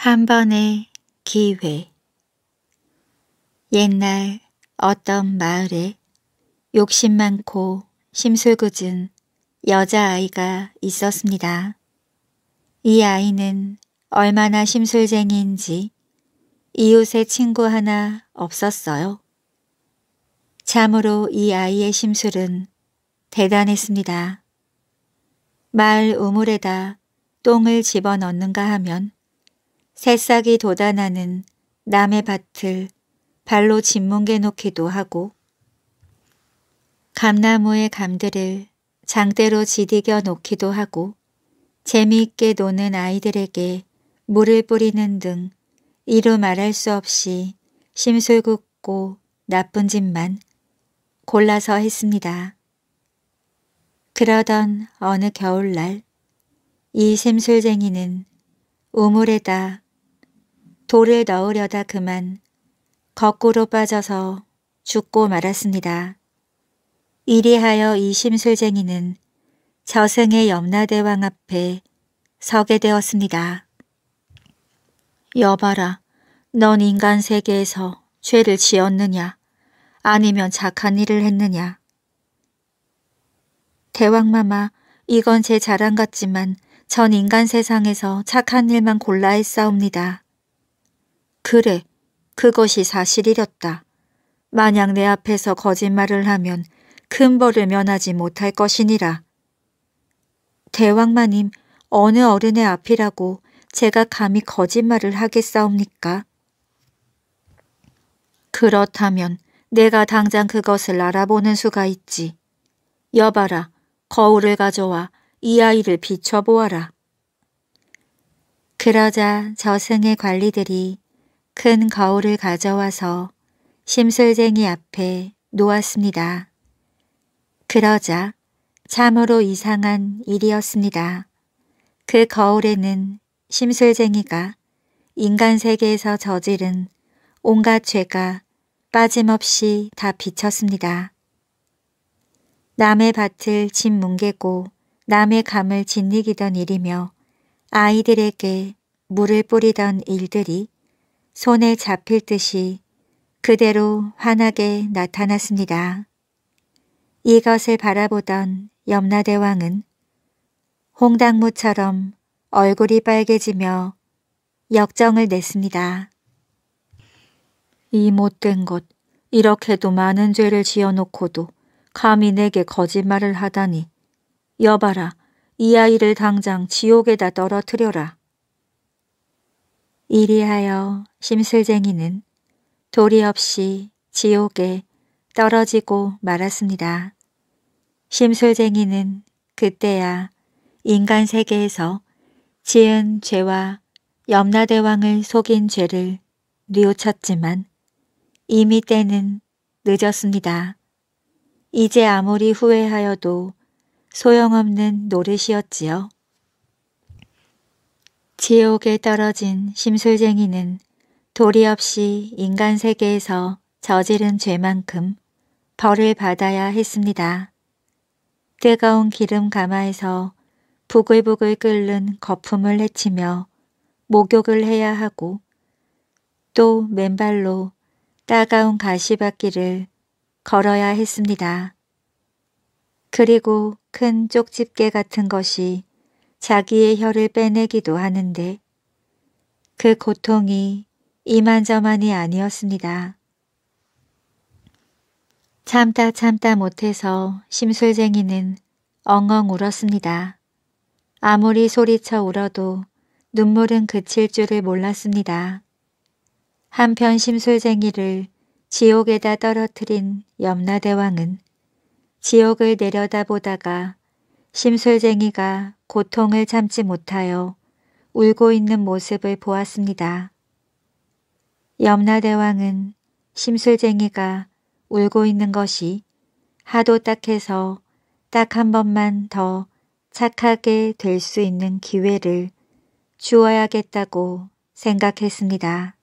한 번의 기회. 옛날 어떤 마을에 욕심 많고 심술궂은 여자아이가 있었습니다. 이 아이는 얼마나 심술쟁이인지 이웃의 친구 하나 없었어요. 참으로 이 아이의 심술은 대단했습니다. 마을 우물에다 똥을 집어넣는가 하면 새싹이 돋아나는 남의 밭을 발로 짓뭉개 놓기도 하고 감나무의 감들을 장대로 지디겨 놓기도 하고 재미있게 노는 아이들에게 물을 뿌리는 등 이루 말할 수 없이 심술궂고 나쁜 짓만 골라서 했습니다. 그러던 어느 겨울날 이 샘술쟁이는 우물에다 돌을 넣으려다 그만 거꾸로 빠져서 죽고 말았습니다. 이리하여 이 심술쟁이는 저승의 염라대왕 앞에 서게 되었습니다. 여봐라, 넌 인간 세계에서 죄를 지었느냐, 아니면 착한 일을 했느냐. 대왕마마, 이건 제 자랑 같지만 전 인간 세상에서 착한 일만 골라 했사옵니다. 그래, 그것이 사실이었다 만약 내 앞에서 거짓말을 하면 큰 벌을 면하지 못할 것이니라. 대왕마님, 어느 어른의 앞이라고 제가 감히 거짓말을 하겠사옵니까? 그렇다면 내가 당장 그것을 알아보는 수가 있지. 여봐라, 거울을 가져와 이 아이를 비춰보아라. 그러자 저승의 관리들이 큰 거울을 가져와서 심술쟁이 앞에 놓았습니다. 그러자 참으로 이상한 일이었습니다. 그 거울에는 심술쟁이가 인간 세계에서 저지른 온갖 죄가 빠짐없이 다 비쳤습니다. 남의 밭을 짓뭉개고 남의 감을 짓이기던 일이며 아이들에게 물을 뿌리던 일들이 손에 잡힐 듯이 그대로 환하게 나타났습니다. 이것을 바라보던 염라대왕은 홍당무처럼 얼굴이 빨개지며 역정을 냈습니다. 이 못된 것, 이렇게도 많은 죄를 지어놓고도 감히 내게 거짓말을 하다니. 여봐라, 이 아이를 당장 지옥에다 떨어뜨려라. 이리하여 심술쟁이는 도리 없이 지옥에 떨어지고 말았습니다. 심술쟁이는 그때야 인간 세계에서 지은 죄와 염라대왕을 속인 죄를 뉘우쳤지만 이미 때는 늦었습니다. 이제 아무리 후회하여도 소용없는 노릇이었지요. 지옥에 떨어진 심술쟁이는 도리 없이 인간 세계에서 저지른 죄만큼 벌을 받아야 했습니다. 뜨거운 기름 가마에서 부글부글 끓는 거품을 헤치며 목욕을 해야 하고 또 맨발로 따가운 가시밭길을 걸어야 했습니다. 그리고 큰 쪽집게 같은 것이 자기의 혀를 빼내기도 하는데 그 고통이 이만저만이 아니었습니다. 참다 참다 못해서 심술쟁이는 엉엉 울었습니다. 아무리 소리쳐 울어도 눈물은 그칠 줄을 몰랐습니다. 한편 심술쟁이를 지옥에다 떨어뜨린 염라대왕은 지옥을 내려다보다가 심술쟁이가 고통을 참지 못하여 울고 있는 모습을 보았습니다. 염라대왕은 심술쟁이가 울고 있는 것이 하도 딱해서 딱 한 번만 더 착하게 될 수 있는 기회를 주어야겠다고 생각했습니다.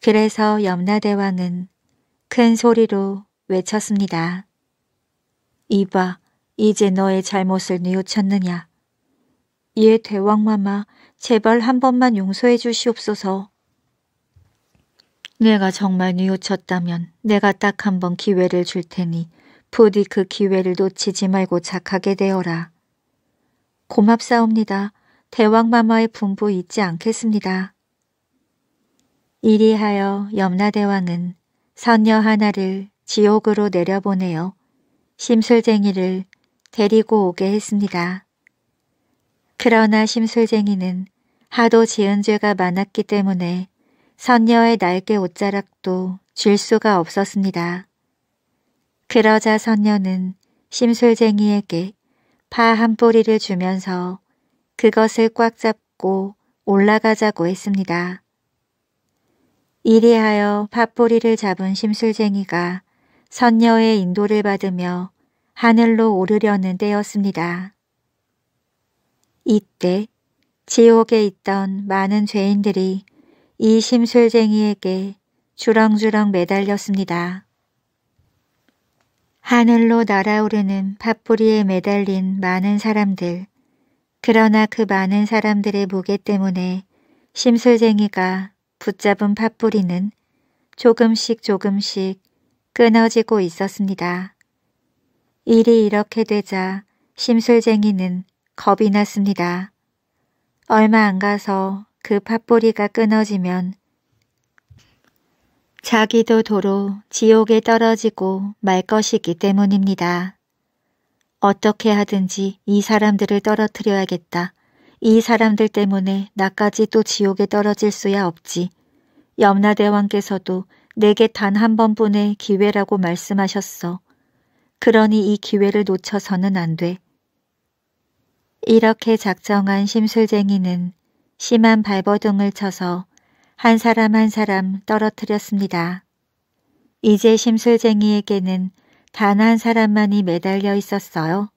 그래서 염라대왕은 큰 소리로 외쳤습니다. 이봐, 이제 너의 잘못을 뉘우쳤느냐. 예 대왕마마 제발 한 번만 용서해 주시옵소서. 내가 정말 뉘우쳤다면 내가 딱 한 번 기회를 줄 테니 부디 그 기회를 놓치지 말고 착하게 되어라. 고맙사옵니다. 대왕마마의 분부 잊지 않겠습니다. 이리하여 염라대왕은 선녀 하나를 지옥으로 내려보내어 심술쟁이를 데리고 오게 했습니다. 그러나 심술쟁이는 하도 지은 죄가 많았기 때문에 선녀의 날개 옷자락도 줄 수가 없었습니다. 그러자 선녀는 심술쟁이에게 파 한 뿌리를 주면서 그것을 꽉 잡고 올라가자고 했습니다. 이리하여 팥뿌리를 잡은 심술쟁이가 선녀의 인도를 받으며 하늘로 오르려는 때였습니다. 이때 지옥에 있던 많은 죄인들이 이 심술쟁이에게 주렁주렁 매달렸습니다. 하늘로 날아오르는 파뿌리에 매달린 많은 사람들 그러나 그 많은 사람들의 무게 때문에 심술쟁이가 붙잡은 파뿌리는 조금씩 조금씩 끊어지고 있었습니다. 일이 이렇게 되자 심술쟁이는 겁이 났습니다. 얼마 안 가서 그팥보리가 끊어지면 자기도 도로 지옥에 떨어지고 말 것이기 때문입니다. 어떻게 하든지 이 사람들을 떨어뜨려야겠다. 이 사람들 때문에 나까지 또 지옥에 떨어질 수야 없지. 염라대왕께서도 내게 단 한 번뿐의 기회라고 말씀하셨어. 그러니 이 기회를 놓쳐서는 안 돼. 이렇게 작정한 심술쟁이는 심한 발버둥을 쳐서 한 사람 한 사람 떨어뜨렸습니다. 이제 심술쟁이에게는 단 한 사람만이 매달려 있었어요.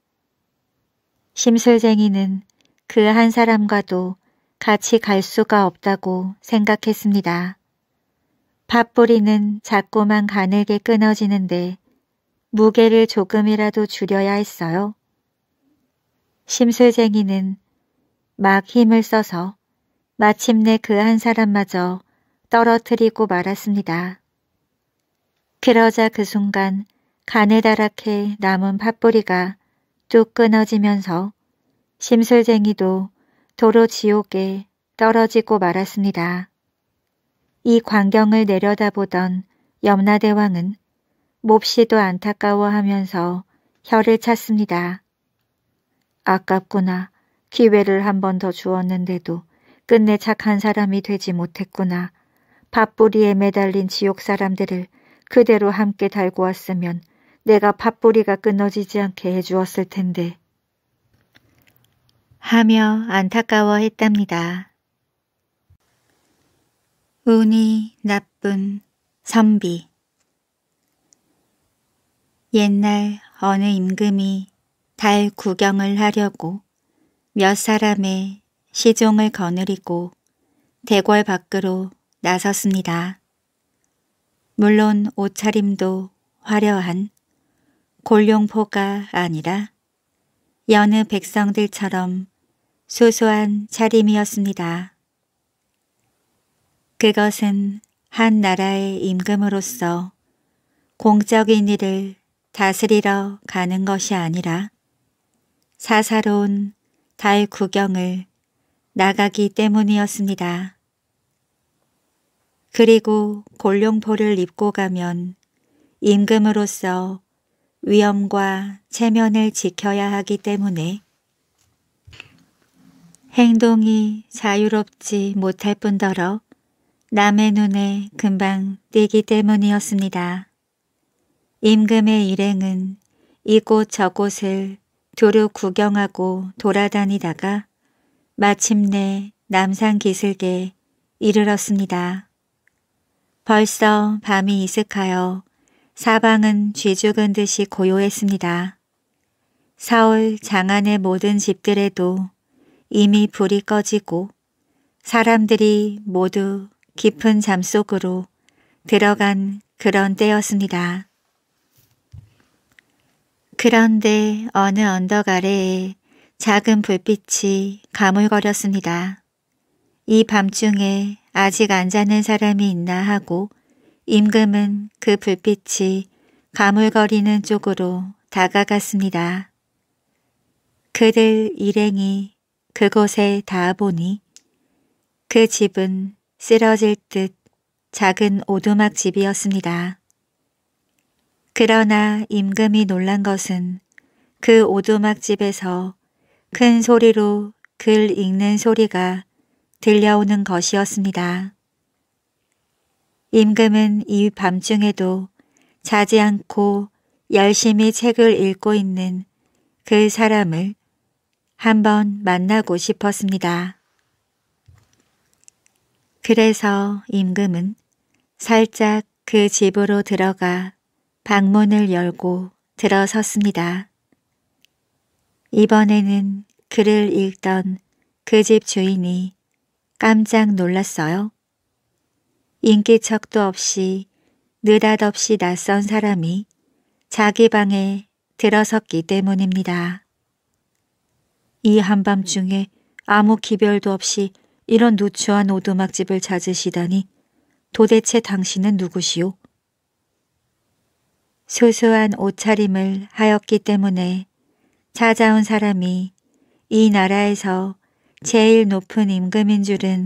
심술쟁이는 그 한 사람과도 같이 갈 수가 없다고 생각했습니다. 밥뿌리는 자꾸만 가늘게 끊어지는데 무게를 조금이라도 줄여야 했어요. 심술쟁이는 막 힘을 써서 마침내 그 한 사람마저 떨어뜨리고 말았습니다. 그러자 그 순간 가느다랗게 남은 팥뿌리가 뚝 끊어지면서 심술쟁이도 도로 지옥에 떨어지고 말았습니다. 이 광경을 내려다보던 염라대왕은 몹시도 안타까워하면서 혀를 찼습니다. 아깝구나. 기회를 한 번 더 주었는데도 끝내 착한 사람이 되지 못했구나. 밥뿌리에 매달린 지옥 사람들을 그대로 함께 달고 왔으면 내가 밥뿌리가 끊어지지 않게 해주었을 텐데. 하며 안타까워했답니다. 운이 나쁜 선비 옛날 어느 임금이 달 구경을 하려고 몇 사람의 시종을 거느리고 대궐 밖으로 나섰습니다. 물론 옷차림도 화려한 골룡포가 아니라 여느 백성들처럼 소소한 차림이었습니다. 그것은 한 나라의 임금으로서 공적인 일을 다스리러 가는 것이 아니라 사사로운 달 구경을 나가기 때문이었습니다. 그리고 골룡포를 입고 가면 임금으로서 위험과 체면을 지켜야 하기 때문에 행동이 자유롭지 못할 뿐더러 남의 눈에 금방 띄기 때문이었습니다. 임금의 일행은 이곳 저곳을 두루 구경하고 돌아다니다가 마침내 남산 기슭에 이르렀습니다. 벌써 밤이 이슥하여 사방은 쥐죽은 듯이 고요했습니다. 서울 장안의 모든 집들에도 이미 불이 꺼지고 사람들이 모두 깊은 잠 속으로 들어간 그런 때였습니다. 그런데 어느 언덕 아래에 작은 불빛이 가물거렸습니다. 이 밤중에 아직 안 자는 사람이 있나 하고 임금은 그 불빛이 가물거리는 쪽으로 다가갔습니다. 그들 일행이 그곳에 닿아보니 그 집은 쓰러질 듯 작은 오두막 집이었습니다. 그러나 임금이 놀란 것은 그 오두막집에서 큰 소리로 글 읽는 소리가 들려오는 것이었습니다. 임금은 이 밤중에도 자지 않고 열심히 책을 읽고 있는 그 사람을 한번 만나고 싶었습니다. 그래서 임금은 살짝 그 집으로 들어가 방문을 열고 들어섰습니다. 이번에는 글을 읽던 그 집 주인이 깜짝 놀랐어요. 인기척도 없이 느닷없이 낯선 사람이 자기 방에 들어섰기 때문입니다. 이 한밤중에 아무 기별도 없이 이런 누추한 오두막집을 찾으시다니 도대체 당신은 누구시오? 소소한 옷차림을 하였기 때문에 찾아온 사람이 이 나라에서 제일 높은 임금인 줄은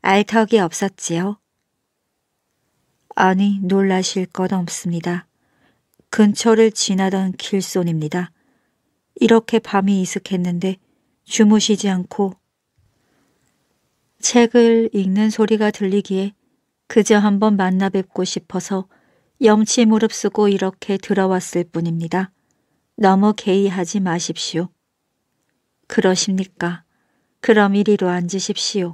알턱이 없었지요. 아니 놀라실 것 없습니다. 근처를 지나던 길손입니다. 이렇게 밤이 이슥했는데 주무시지 않고 책을 읽는 소리가 들리기에 그저 한번 만나 뵙고 싶어서 염치 무릅쓰고 이렇게 들어왔을 뿐입니다. 너무 개의하지 마십시오. 그러십니까? 그럼 이리로 앉으십시오.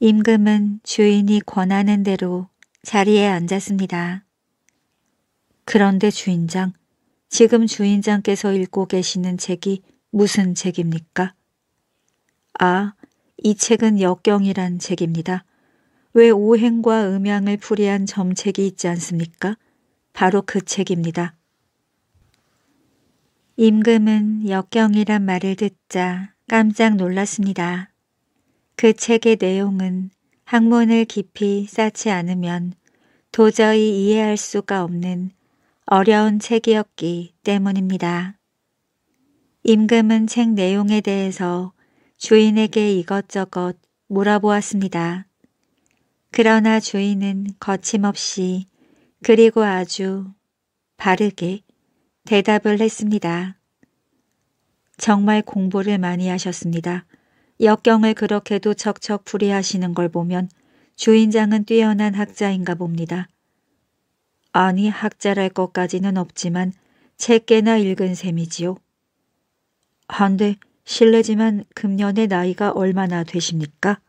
임금은 주인이 권하는 대로 자리에 앉았습니다. 그런데 주인장, 지금 주인장께서 읽고 계시는 책이 무슨 책입니까? 아, 이 책은 역경이란 책입니다. 왜 오행과 음양을 풀이한 점책이 있지 않습니까? 바로 그 책입니다. 임금은 역경이란 말을 듣자 깜짝 놀랐습니다. 그 책의 내용은 학문을 깊이 쌓지 않으면 도저히 이해할 수가 없는 어려운 책이었기 때문입니다. 임금은 책 내용에 대해서 주인에게 이것저것 물어보았습니다. 그러나 주인은 거침없이 그리고 아주 바르게 대답을 했습니다. 정말 공부를 많이 하셨습니다. 역경을 그렇게도 척척 풀이하시는 걸 보면 주인장은 뛰어난 학자인가 봅니다. 아니 학자랄 것까지는 없지만 책 깨나 읽은 셈이지요. 한데 실례지만 금년에 나이가 얼마나 되십니까?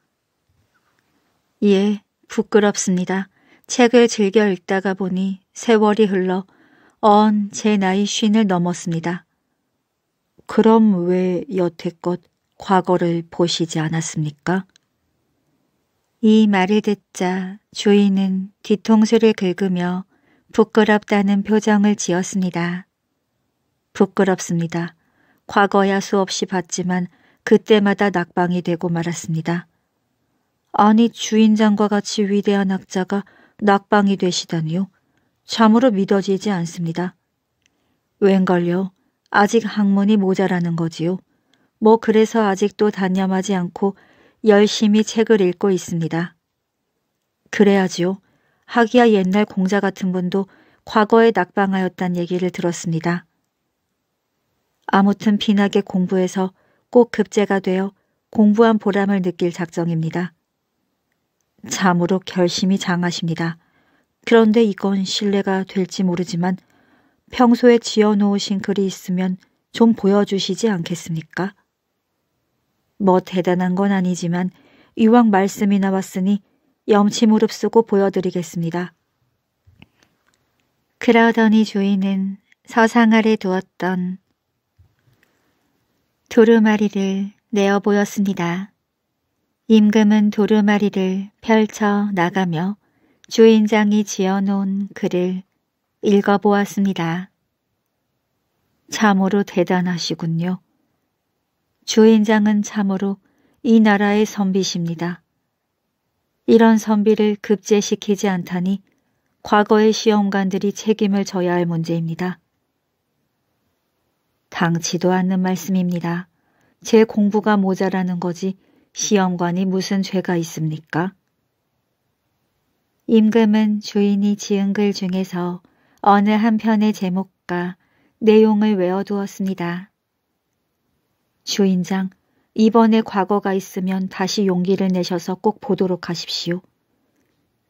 예, 부끄럽습니다. 책을 즐겨 읽다가 보니 세월이 흘러 언 제 나이 쉰을 넘었습니다. 그럼 왜 여태껏 과거를 보시지 않았습니까? 이 말을 듣자 주인은 뒤통수를 긁으며 부끄럽다는 표정을 지었습니다. 부끄럽습니다. 과거야 수없이 봤지만 그때마다 낙방이 되고 말았습니다. 아니 주인장과 같이 위대한 학자가 낙방이 되시다니요. 참으로 믿어지지 않습니다. 웬걸요. 아직 학문이 모자라는 거지요. 뭐 그래서 아직도 단념하지 않고 열심히 책을 읽고 있습니다. 그래야지요. 하기야 옛날 공자 같은 분도 과거에 낙방하였단 얘기를 들었습니다. 아무튼 빈나게 공부해서 꼭 급제가 되어 공부한 보람을 느낄 작정입니다. 참으로 결심이 장하십니다. 그런데 이건 신뢰가 될지 모르지만 평소에 지어놓으신 글이 있으면 좀 보여주시지 않겠습니까? 뭐 대단한 건 아니지만 이왕 말씀이 나왔으니 염치 무릅쓰고 보여드리겠습니다. 그러더니 주인은 서상 아래 두었던 두루마리를 내어 보였습니다. 임금은 도르마리를 펼쳐 나가며 주인장이 지어놓은 글을 읽어보았습니다. 참으로 대단하시군요. 주인장은 참으로 이 나라의 선비십니다. 이런 선비를 급제시키지 않다니 과거의 시험관들이 책임을 져야 할 문제입니다. 당치도 않는 말씀입니다. 제 공부가 모자라는 거지 시험관이 무슨 죄가 있습니까? 임금은 주인이 지은 글 중에서 어느 한 편의 제목과 내용을 외워두었습니다. 주인장, 이번에 과거가 있으면 다시 용기를 내셔서 꼭 보도록 하십시오.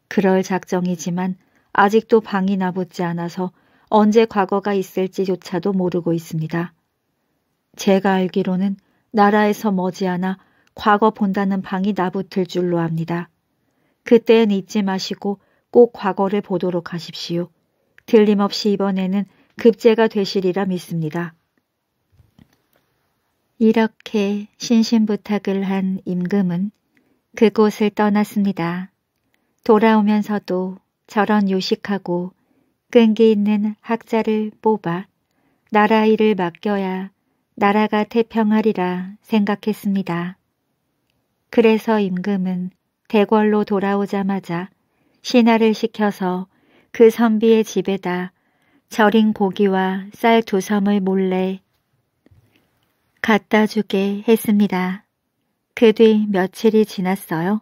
그럴 작정이지만 아직도 방이 나붙지 않아서 언제 과거가 있을지조차도 모르고 있습니다. 제가 알기로는 나라에서 머지않아 과거 본다는 방이 나붙을 줄로 압니다. 그때엔 잊지 마시고 꼭 과거를 보도록 하십시오. 들림없이 이번에는 급제가 되시리라 믿습니다. 이렇게 신신부탁을 한 임금은 그곳을 떠났습니다. 돌아오면서도 저런 요식하고 끈기 있는 학자를 뽑아 나라 일을 맡겨야 나라가 태평하리라 생각했습니다. 그래서 임금은 대궐로 돌아오자마자 신하를 시켜서 그 선비의 집에다 절인 고기와 쌀 두 섬을 몰래 갖다 주게 했습니다. 그 뒤 며칠이 지났어요.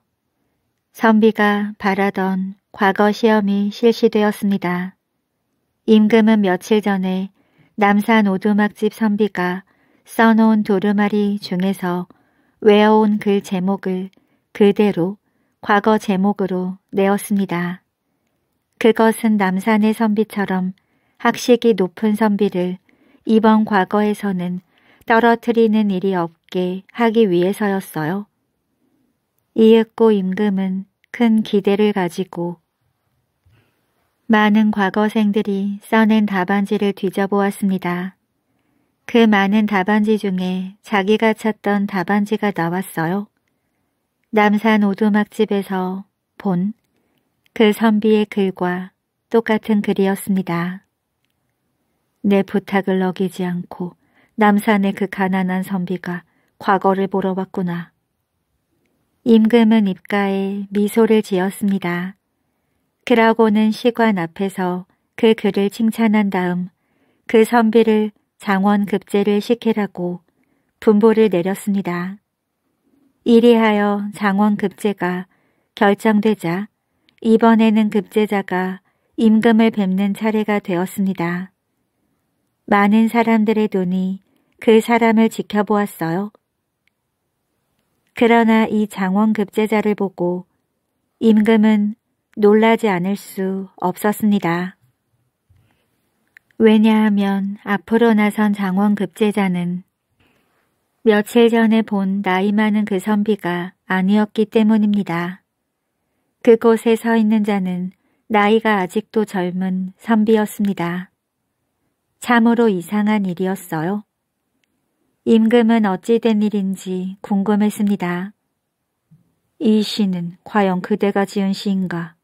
선비가 바라던 과거 시험이 실시되었습니다. 임금은 며칠 전에 남산 오두막집 선비가 써놓은 도르마리 중에서 외워온 그 제목을 그대로 과거 제목으로 내었습니다. 그것은 남산의 선비처럼 학식이 높은 선비를 이번 과거에서는 떨어뜨리는 일이 없게 하기 위해서였어요. 이윽고 임금은 큰 기대를 가지고 많은 과거생들이 써낸 답안지를 뒤져보았습니다. 그 많은 답안지 중에 자기가 찾던 답안지가 나왔어요. 남산 오두막집에서 본 그 선비의 글과 똑같은 글이었습니다. 내 부탁을 어기지 않고 남산의 그 가난한 선비가 과거를 보러 왔구나. 임금은 입가에 미소를 지었습니다. 그러고는 시관 앞에서 그 글을 칭찬한 다음 그 선비를 장원 급제를 시키라고 분보를 내렸습니다. 이리하여 장원 급제가 결정되자 이번에는 급제자가 임금을 뵙는 차례가 되었습니다. 많은 사람들의 눈이 그 사람을 지켜보았어요. 그러나 이 장원 급제자를 보고 임금은 놀라지 않을 수 없었습니다. 왜냐하면 앞으로 나선 장원 급제자는 며칠 전에 본 나이 많은 그 선비가 아니었기 때문입니다. 그곳에 서 있는 자는 나이가 아직도 젊은 선비였습니다. 참으로 이상한 일이었어요. 임금은 어찌된 일인지 궁금했습니다. 이 시는 과연 그대가 지은 시인가?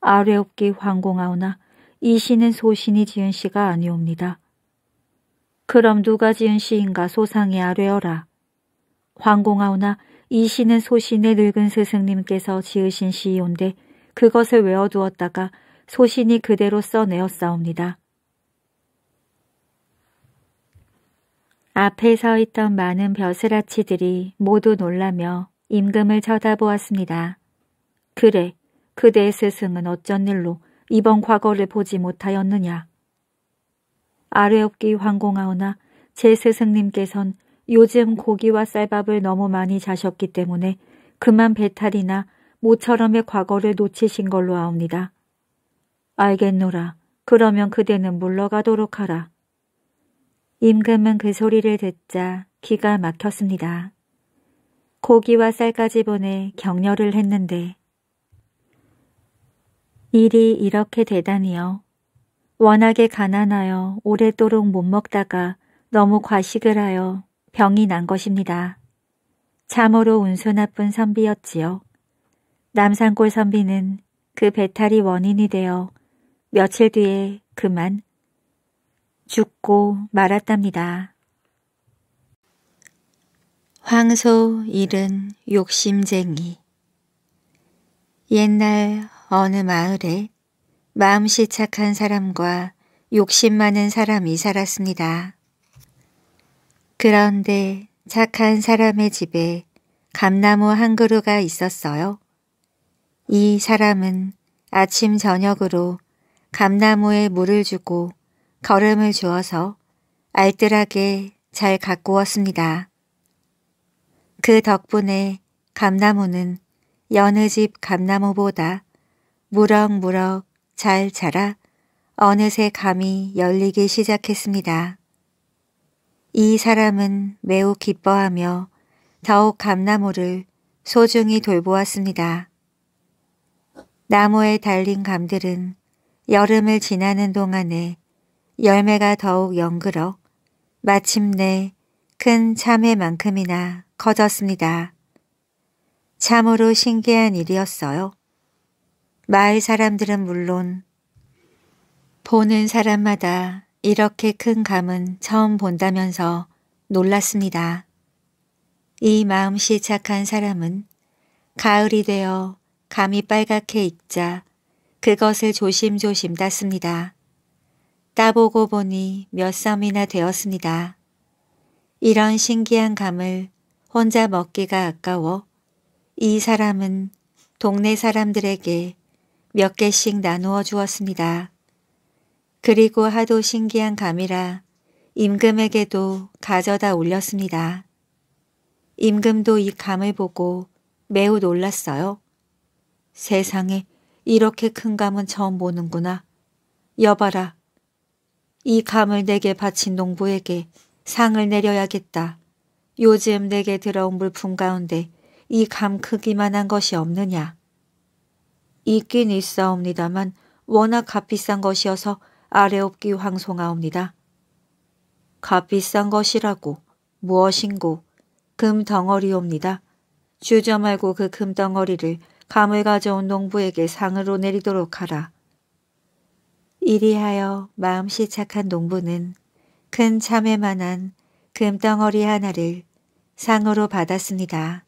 아뢰옵기 황공하오나 이 시는 소신이 지은 시가 아니옵니다. 그럼 누가 지은 시인가 소상히 아뢰어라. 황공하오나 이 시는 소신의 늙은 스승님께서 지으신 시이온데 그것을 외워두었다가 소신이 그대로 써내었사옵니다. 앞에 서 있던 많은 벼슬아치들이 모두 놀라며 임금을 쳐다보았습니다. 그래, 그대의 스승은 어쩐 일로 이번 과거를 보지 못하였느냐. 아래없기 황공하오나 제 스승님께선 요즘 고기와 쌀밥을 너무 많이 자셨기 때문에 그만 배탈이나 모처럼의 과거를 놓치신 걸로 아옵니다. 알겠노라. 그러면 그대는 물러가도록 하라. 임금은 그 소리를 듣자 기가 막혔습니다. 고기와 쌀까지 보내 격려를 했는데 일이 이렇게 되다니요. 워낙에 가난하여 오래도록 못 먹다가 너무 과식을 하여 병이 난 것입니다. 참으로 운수 나쁜 선비였지요. 남산골 선비는 그 배탈이 원인이 되어 며칠 뒤에 그만 죽고 말았답니다. 황소 일은 욕심쟁이 옛날 어느 마을에 마음씨 착한 사람과 욕심 많은 사람이 살았습니다. 그런데 착한 사람의 집에 감나무 한 그루가 있었어요. 이 사람은 아침 저녁으로 감나무에 물을 주고 걸음을 주어서 알뜰하게 잘 가꾸었습니다. 그 덕분에 감나무는 여느 집 감나무보다 무럭무럭 잘 자라 어느새 감이 열리기 시작했습니다. 이 사람은 매우 기뻐하며 더욱 감나무를 소중히 돌보았습니다. 나무에 달린 감들은 여름을 지나는 동안에 열매가 더욱 연그러 마침내 큰 참외만큼이나 커졌습니다. 참으로 신기한 일이었어요. 마을 사람들은 물론 보는 사람마다 이렇게 큰 감은 처음 본다면서 놀랐습니다. 이 마음씨 착한 사람은 가을이 되어 감이 빨갛게 익자 그것을 조심조심 땄습니다. 따보고 보니 몇 썸이나 되었습니다. 이런 신기한 감을 혼자 먹기가 아까워 이 사람은 동네 사람들에게 몇 개씩 나누어 주었습니다. 그리고 하도 신기한 감이라 임금에게도 가져다 올렸습니다. 임금도 이 감을 보고 매우 놀랐어요. 세상에 이렇게 큰 감은 처음 보는구나. 여봐라. 이 감을 내게 바친 농부에게 상을 내려야겠다. 요즘 내게 들어온 물품 가운데 이 감 크기만한 것이 없느냐. 있긴 있사옵니다만 워낙 값비싼 것이어서 아래옵기 황송하옵니다. 값비싼 것이라고 무엇인고 금 덩어리옵니다. 주저 말고 그금 덩어리를 감을 가져온 농부에게 상으로 내리도록 하라. 이리하여 마음씨 착한 농부는 큰 참에 만한 금덩어리 하나를 상으로 받았습니다.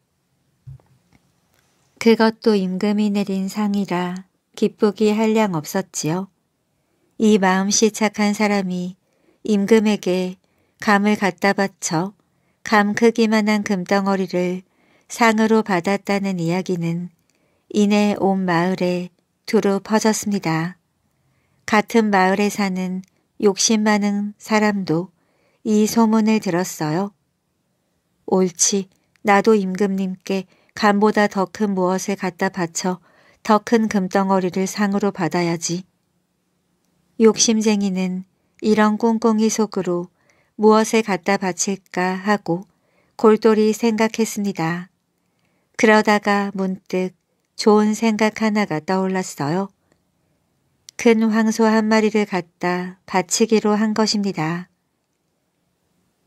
그것도 임금이 내린 상이라 기쁘기 할량 없었지요. 이 마음씨 착한 사람이 임금에게 감을 갖다 바쳐 감 크기만한 금덩어리를 상으로 받았다는 이야기는 이내 온 마을에 두루 퍼졌습니다. 같은 마을에 사는 욕심 많은 사람도 이 소문을 들었어요. 옳지, 나도 임금님께 간보다 더 큰 무엇에 갖다 바쳐 더 큰 금덩어리를 상으로 받아야지. 욕심쟁이는 이런 꽁꽁이 속으로 무엇에 갖다 바칠까 하고 골똘히 생각했습니다. 그러다가 문득 좋은 생각 하나가 떠올랐어요. 큰 황소 한 마리를 갖다 바치기로 한 것입니다.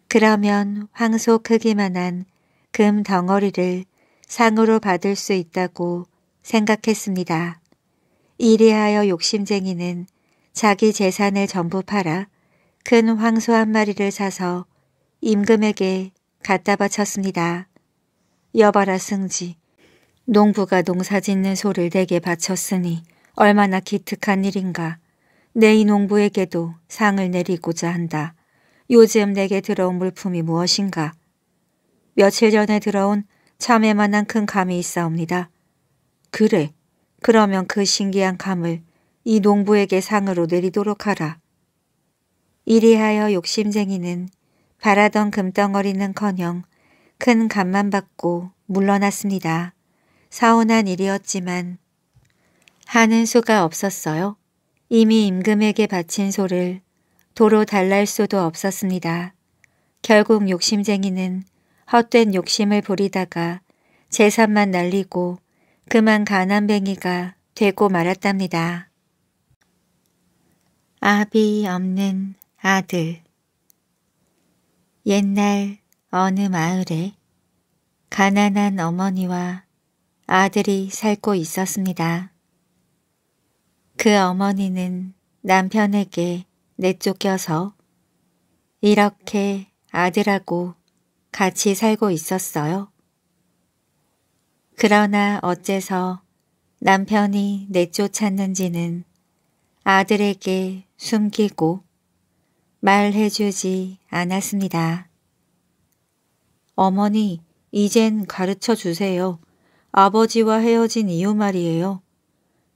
그러면 황소 크기만한 금 덩어리를 상으로 받을 수 있다고 생각했습니다. 이리하여 욕심쟁이는 자기 재산을 전부 팔아 큰 황소 한 마리를 사서 임금에게 갖다 바쳤습니다. 여봐라 승지, 농부가 농사 짓는 소를 내게 바쳤으니 얼마나 기특한 일인가. 내 이 농부에게도 상을 내리고자 한다. 요즘 내게 들어온 물품이 무엇인가. 며칠 전에 들어온 참외만한 큰 감이 있사옵니다. 그래, 그러면 그 신기한 감을 이 농부에게 상으로 내리도록 하라. 이리하여 욕심쟁이는 바라던 금덩어리는커녕 큰 감만 받고 물러났습니다. 사온한 일이었지만 하는 수가 없었어요. 이미 임금에게 바친 소를 도로 달랄 수도 없었습니다. 결국 욕심쟁이는 헛된 욕심을 부리다가 재산만 날리고 그만 가난뱅이가 되고 말았답니다. 아비 없는 아들 옛날 어느 마을에 가난한 어머니와 아들이 살고 있었습니다. 그 어머니는 남편에게 내쫓겨서 이렇게 아들하고 같이 살고 있었어요. 그러나 어째서 남편이 내쫓았는지는 아들에게 숨기고 말해주지 않았습니다. 어머니, 이젠 가르쳐 주세요. 아버지와 헤어진 이유 말이에요.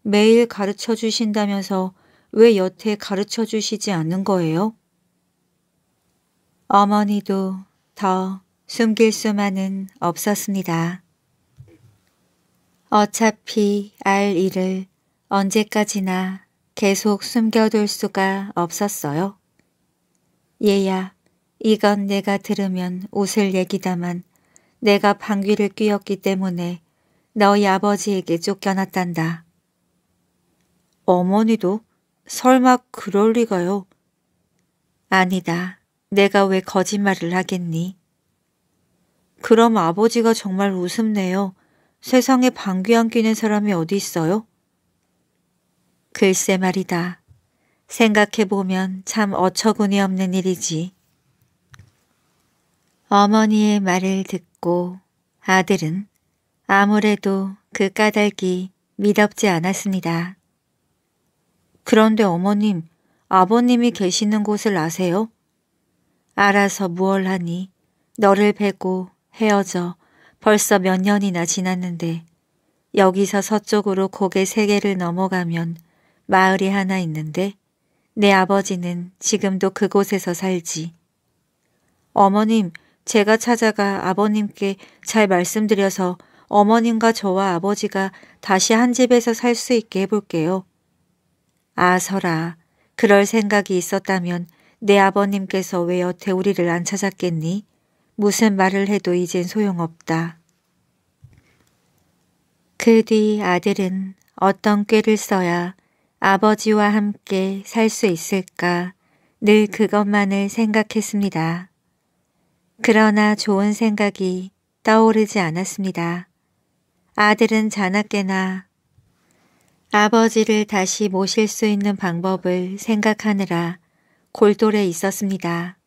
매일 가르쳐 주신다면서 왜 여태 가르쳐 주시지 않는 거예요? 어머니도 더 숨길 수만은 없었습니다. 어차피 알 일을 언제까지나 계속 숨겨둘 수가 없었어요. 얘야, 이건 내가 들으면 웃을 얘기다만 내가 방귀를 뀌었기 때문에 너희 아버지에게 쫓겨났단다. 어머니도 설마 그럴 리가요? 아니다. 내가 왜 거짓말을 하겠니? 그럼 아버지가 정말 우습네요. 세상에 방귀안 끼는 사람이 어디 있어요? 글쎄 말이다. 생각해보면 참 어처구니 없는 일이지. 어머니의 말을 듣고 아들은 아무래도 그 까닭이 미덥지 않았습니다. 그런데 어머님, 아버님이 계시는 곳을 아세요? 알아서 무얼 하니 너를 베고 헤어져 벌써 몇 년이나 지났는데 여기서 서쪽으로 고개 세 개를 넘어가면 마을이 하나 있는데 내 아버지는 지금도 그곳에서 살지. 어머님, 제가 찾아가 아버님께 잘 말씀드려서 어머님과 저와 아버지가 다시 한 집에서 살 수 있게 해볼게요. 아서라, 그럴 생각이 있었다면 내 아버님께서 왜 여태 우리를 안 찾았겠니? 무슨 말을 해도 이젠 소용없다. 그 뒤 아들은 어떤 꾀를 써야 아버지와 함께 살 수 있을까 늘 그것만을 생각했습니다. 그러나 좋은 생각이 떠오르지 않았습니다. 아들은 자나깨나 아버지를 다시 모실 수 있는 방법을 생각하느라 골돌에 있었습니다.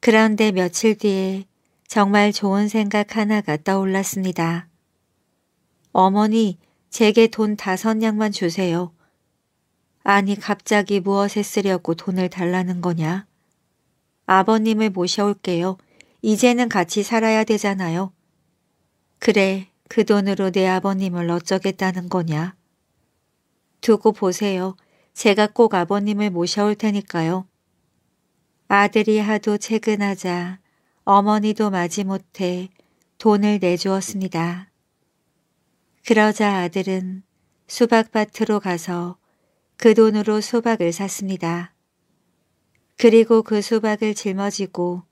그런데 며칠 뒤에 정말 좋은 생각 하나가 떠올랐습니다. 어머니, 제게 돈 다섯 냥만 주세요. 아니 갑자기 무엇에 쓰려고 돈을 달라는 거냐? 아버님을 모셔올게요. 이제는 같이 살아야 되잖아요. 그래, 그 돈으로 내 아버님을 어쩌겠다는 거냐? 두고 보세요. 제가 꼭 아버님을 모셔올 테니까요. 아들이 하도 채근하자 어머니도 마지못해 돈을 내주었습니다. 그러자 아들은 수박밭으로 가서 그 돈으로 수박을 샀습니다. 그리고 그 수박을 짊어지고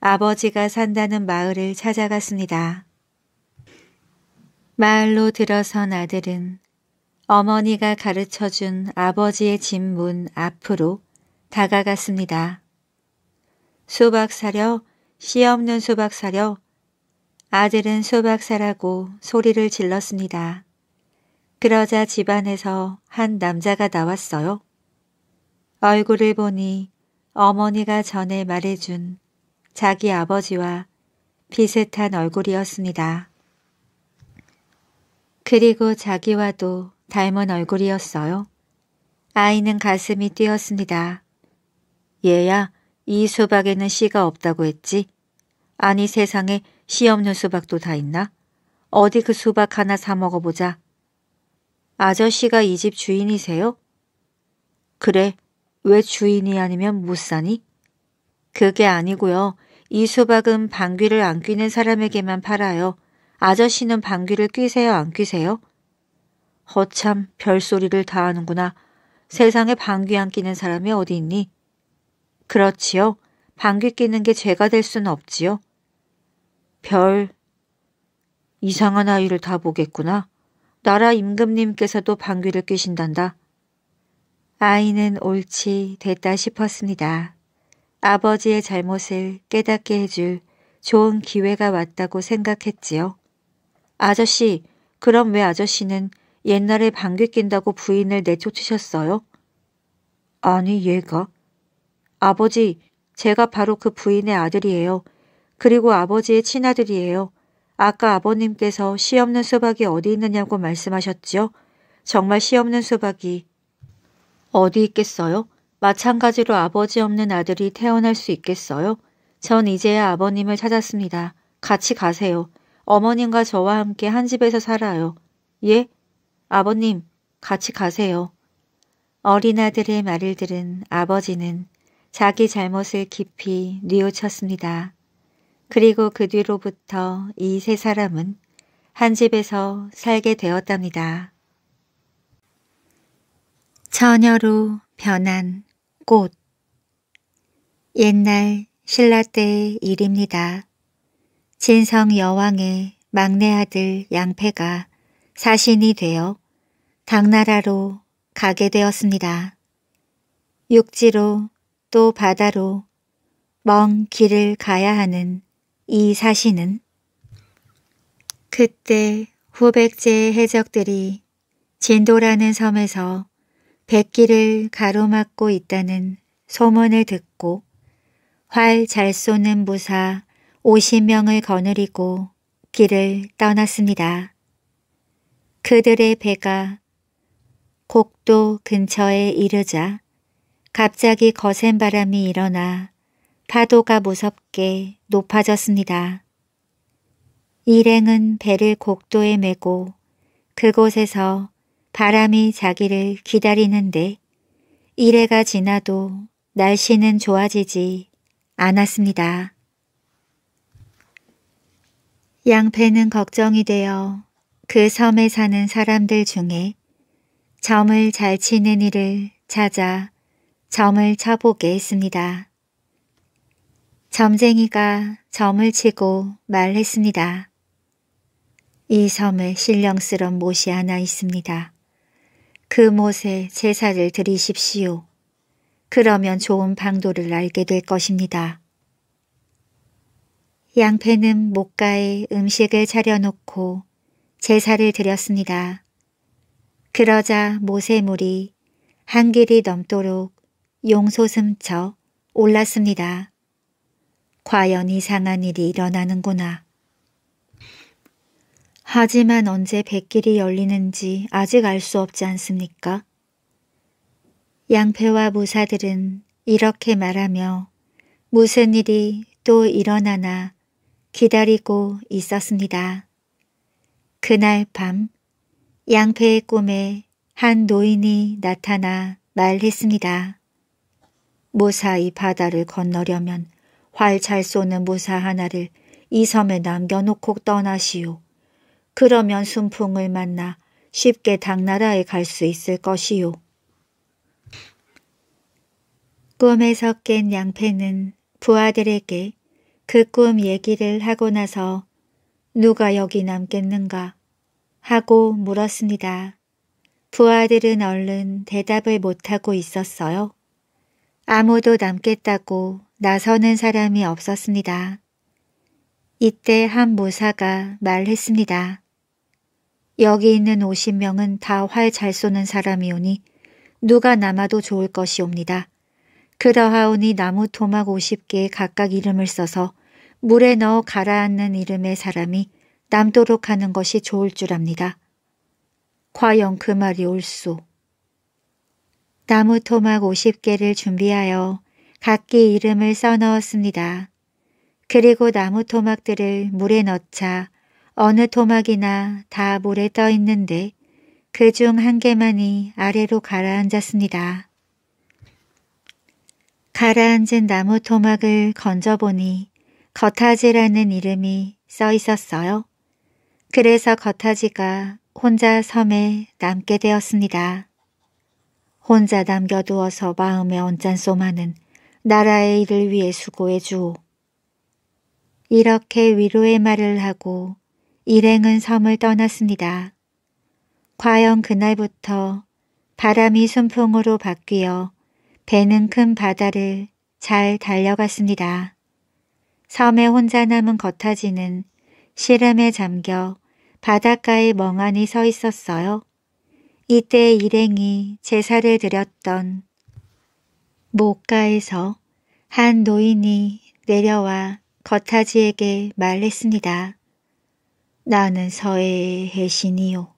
아버지가 산다는 마을을 찾아갔습니다. 마을로 들어선 아들은 어머니가 가르쳐준 아버지의 집 문 앞으로 다가갔습니다. 수박 사려 씨 없는 수박 사려 아들은 수박 사라고 소리를 질렀습니다. 그러자 집안에서 한 남자가 나왔어요. 얼굴을 보니 어머니가 전에 말해준 자기 아버지와 비슷한 얼굴이었습니다. 그리고 자기와도 닮은 얼굴이었어요. 아이는 가슴이 뛰었습니다. 얘야, 이 수박에는 씨가 없다고 했지. 아니 세상에 씨 없는 수박도 다 있나? 어디 그 수박 하나 사 먹어보자. 아저씨가 이 집 주인이세요? 그래, 왜 주인이 아니면 못 사니? 그게 아니고요. 이 수박은 방귀를 안 뀌는 사람에게만 팔아요. 아저씨는 방귀를 뀌세요 안 뀌세요? 허참 별소리를 다 하는구나. 세상에 방귀 안 끼는 사람이 어디 있니? 그렇지요. 방귀 뀌는 게 죄가 될 수는 없지요. 별. 이상한 아이를 다 보겠구나. 나라 임금님께서도 방귀를 뀌신단다. 아이는 옳지 됐다 싶었습니다. 아버지의 잘못을 깨닫게 해줄 좋은 기회가 왔다고 생각했지요. 아저씨, 그럼 왜 아저씨는 옛날에 방귀 낀다고 부인을 내쫓으셨어요? 아니 얘가 아버지, 제가 바로 그 부인의 아들이에요. 그리고 아버지의 친아들이에요. 아까 아버님께서 시 없는 수박이 어디 있느냐고 말씀하셨지요? 정말 시 없는 수박이 어디 있겠어요? 마찬가지로 아버지 없는 아들이 태어날 수 있겠어요? 전 이제야 아버님을 찾았습니다. 같이 가세요. 어머님과 저와 함께 한 집에서 살아요. 예? 아버님, 같이 가세요. 어린 아들의 말을 들은 아버지는 자기 잘못을 깊이 뉘우쳤습니다. 그리고 그 뒤로부터 이 세 사람은 한 집에서 살게 되었답니다. 처녀로 변한 꽃 옛날 신라 때의 일입니다. 진성 여왕의 막내 아들 양패가 사신이 되어 당나라로 가게 되었습니다. 육지로 또 바다로 먼 길을 가야 하는 이 사신은 그때 후백제의 해적들이 진도라는 섬에서 백길을 가로막고 있다는 소문을 듣고 활 잘 쏘는 무사 50명을 거느리고 길을 떠났습니다. 그들의 배가 곡도 근처에 이르자 갑자기 거센 바람이 일어나 파도가 무섭게 높아졌습니다. 일행은 배를 곡도에 메고 그곳에서 바람이 자기를 기다리는데 이래가 지나도 날씨는 좋아지지 않았습니다. 양패는 걱정이 되어 그 섬에 사는 사람들 중에 점을 잘 치는 이를 찾아 점을 쳐보게 했습니다. 점쟁이가 점을 치고 말했습니다. 이 섬에 신령스런 못이 하나 있습니다. 그 못에 제사를 드리십시오. 그러면 좋은 방도를 알게 될 것입니다. 양패는 목가에 음식을 차려놓고 제사를 드렸습니다. 그러자 모세물이 한 길이 넘도록 용솟음쳐 올랐습니다. 과연 이상한 일이 일어나는구나. 하지만 언제 백길이 열리는지 아직 알 수 없지 않습니까? 양패와 무사들은 이렇게 말하며 무슨 일이 또 일어나나 기다리고 있었습니다. 그날 밤 양패의 꿈에 한 노인이 나타나 말했습니다. 무사히 바다를 건너려면 활 잘 쏘는 무사 하나를 이 섬에 남겨놓고 떠나시오. 그러면 순풍을 만나 쉽게 당나라에 갈 수 있을 것이요. 꿈에서 깬 양패는 부하들에게 그 꿈 얘기를 하고 나서 누가 여기 남겠는가 하고 물었습니다. 부하들은 얼른 대답을 못하고 있었어요. 아무도 남겠다고 나서는 사람이 없었습니다. 이때 한 무사가 말했습니다. 여기 있는 50명은 다 활 잘 쏘는 사람이 오니 누가 남아도 좋을 것이옵니다. 그러하오니 나무 토막 50개 에 각각 이름을 써서 물에 넣어 가라앉는 이름의 사람이 남도록 하는 것이 좋을 줄 압니다. 과연 그 말이 옳소. 나무 토막 50개를 준비하여 각기 이름을 써 넣었습니다. 그리고 나무 토막들을 물에 넣자 어느 토막이나 다 물에 떠 있는데 그 중 한 개만이 아래로 가라앉았습니다. 가라앉은 나무 토막을 건져보니 겉타지라는 이름이 써 있었어요. 그래서 겉타지가 혼자 섬에 남게 되었습니다. 혼자 남겨두어서 마음에 언짢소만은 나라의 일을 위해 수고해 주오. 이렇게 위로의 말을 하고 일행은 섬을 떠났습니다. 과연 그날부터 바람이 순풍으로 바뀌어 배는 큰 바다를 잘 달려갔습니다. 섬에 혼자 남은 겉타지는 시름에 잠겨 바닷가에 멍하니 서 있었어요. 이때 일행이 제사를 드렸던 목가에서 한 노인이 내려와 거타지에게 말했습니다. 나는 서해의 해신이요.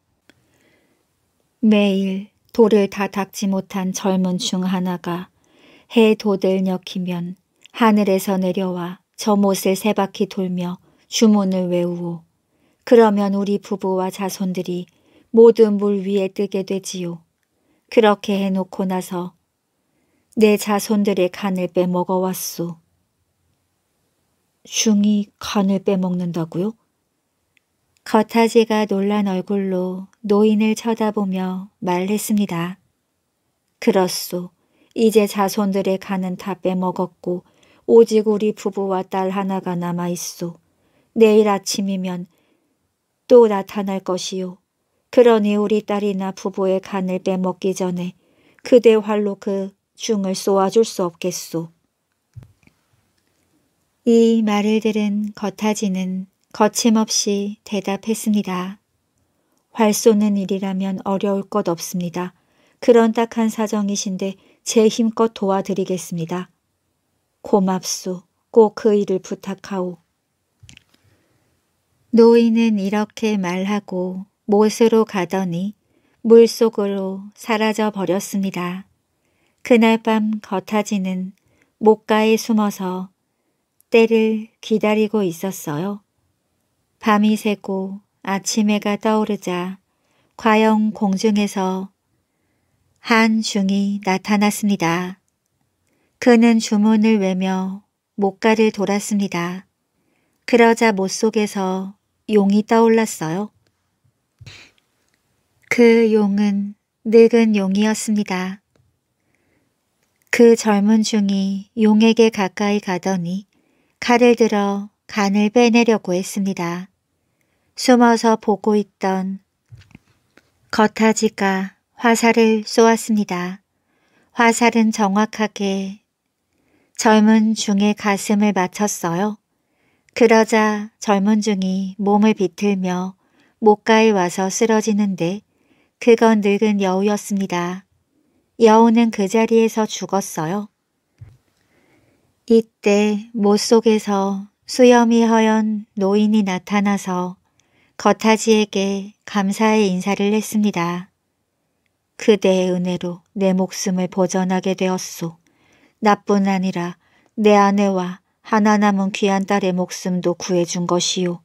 매일 돌을 다 닦지 못한 젊은 중 하나가 해도들 역히면 하늘에서 내려와 저 못을 세 바퀴 돌며 주문을 외우오. 그러면 우리 부부와 자손들이 모든 물 위에 뜨게 되지요. 그렇게 해놓고 나서 내 자손들의 간을 빼먹어왔소. 중이 간을 빼먹는다고요? 거타지가 놀란 얼굴로 노인을 쳐다보며 말했습니다. 그렇소. 이제 자손들의 간은 다 빼먹었고 오직 우리 부부와 딸 하나가 남아있소. 내일 아침이면 또 나타날 것이요. 그러니 우리 딸이나 부부의 간을 빼먹기 전에 그대 활로 그 중을 쏘아줄 수 없겠소. 이 말을 들은 거타지는 거침없이 대답했습니다. 활 쏘는 일이라면 어려울 것 없습니다. 그런 딱한 사정이신데 제 힘껏 도와드리겠습니다. 고맙소. 꼭 그 일을 부탁하오. 노인은 이렇게 말하고 못으로 가더니 물속으로 사라져 버렸습니다. 그날 밤겉타지는 목가에 숨어서 때를 기다리고 있었어요. 밤이 새고 아침 해가 떠오르자 과영 공중에서 한 중이 나타났습니다. 그는 주문을 외며 목가를 돌았습니다. 그러자 못 속에서 용이 떠올랐어요. 그 용은 늙은 용이었습니다. 그 젊은 중이 용에게 가까이 가더니 칼을 들어 간을 빼내려고 했습니다. 숨어서 보고 있던 거타지가 화살을 쏘았습니다. 화살은 정확하게 젊은 중의 가슴을 맞췄어요. 그러자 젊은 중이 몸을 비틀며 목가에 와서 쓰러지는데 그건 늙은 여우였습니다. 여우는 그 자리에서 죽었어요. 이때 못 속에서 수염이 허연 노인이 나타나서 거타지에게 감사의 인사를 했습니다. 그대의 은혜로 내 목숨을 보전하게 되었소. 나뿐 아니라 내 아내와 하나 남은 귀한 딸의 목숨도 구해준 것이요.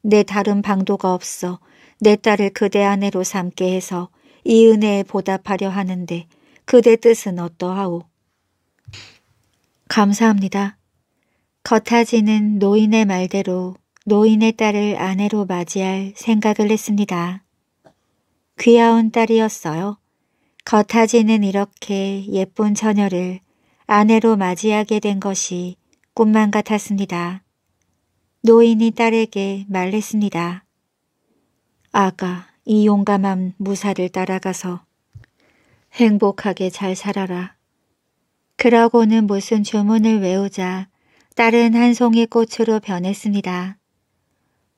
내 다른 방도가 없어 내 딸을 그대 아내로 삼게 해서 이 은혜에 보답하려 하는데 그대 뜻은 어떠하오? 감사합니다. 겉하지는 노인의 말대로 노인의 딸을 아내로 맞이할 생각을 했습니다. 귀여운 딸이었어요. 겉하지는 이렇게 예쁜 처녀를 아내로 맞이하게 된 것이 꿈만 같았습니다. 노인이 딸에게 말했습니다. 아가, 이 용감한 무사를 따라가서 행복하게 잘 살아라. 그러고는 무슨 주문을 외우자 딸은 한 송이 꽃으로 변했습니다.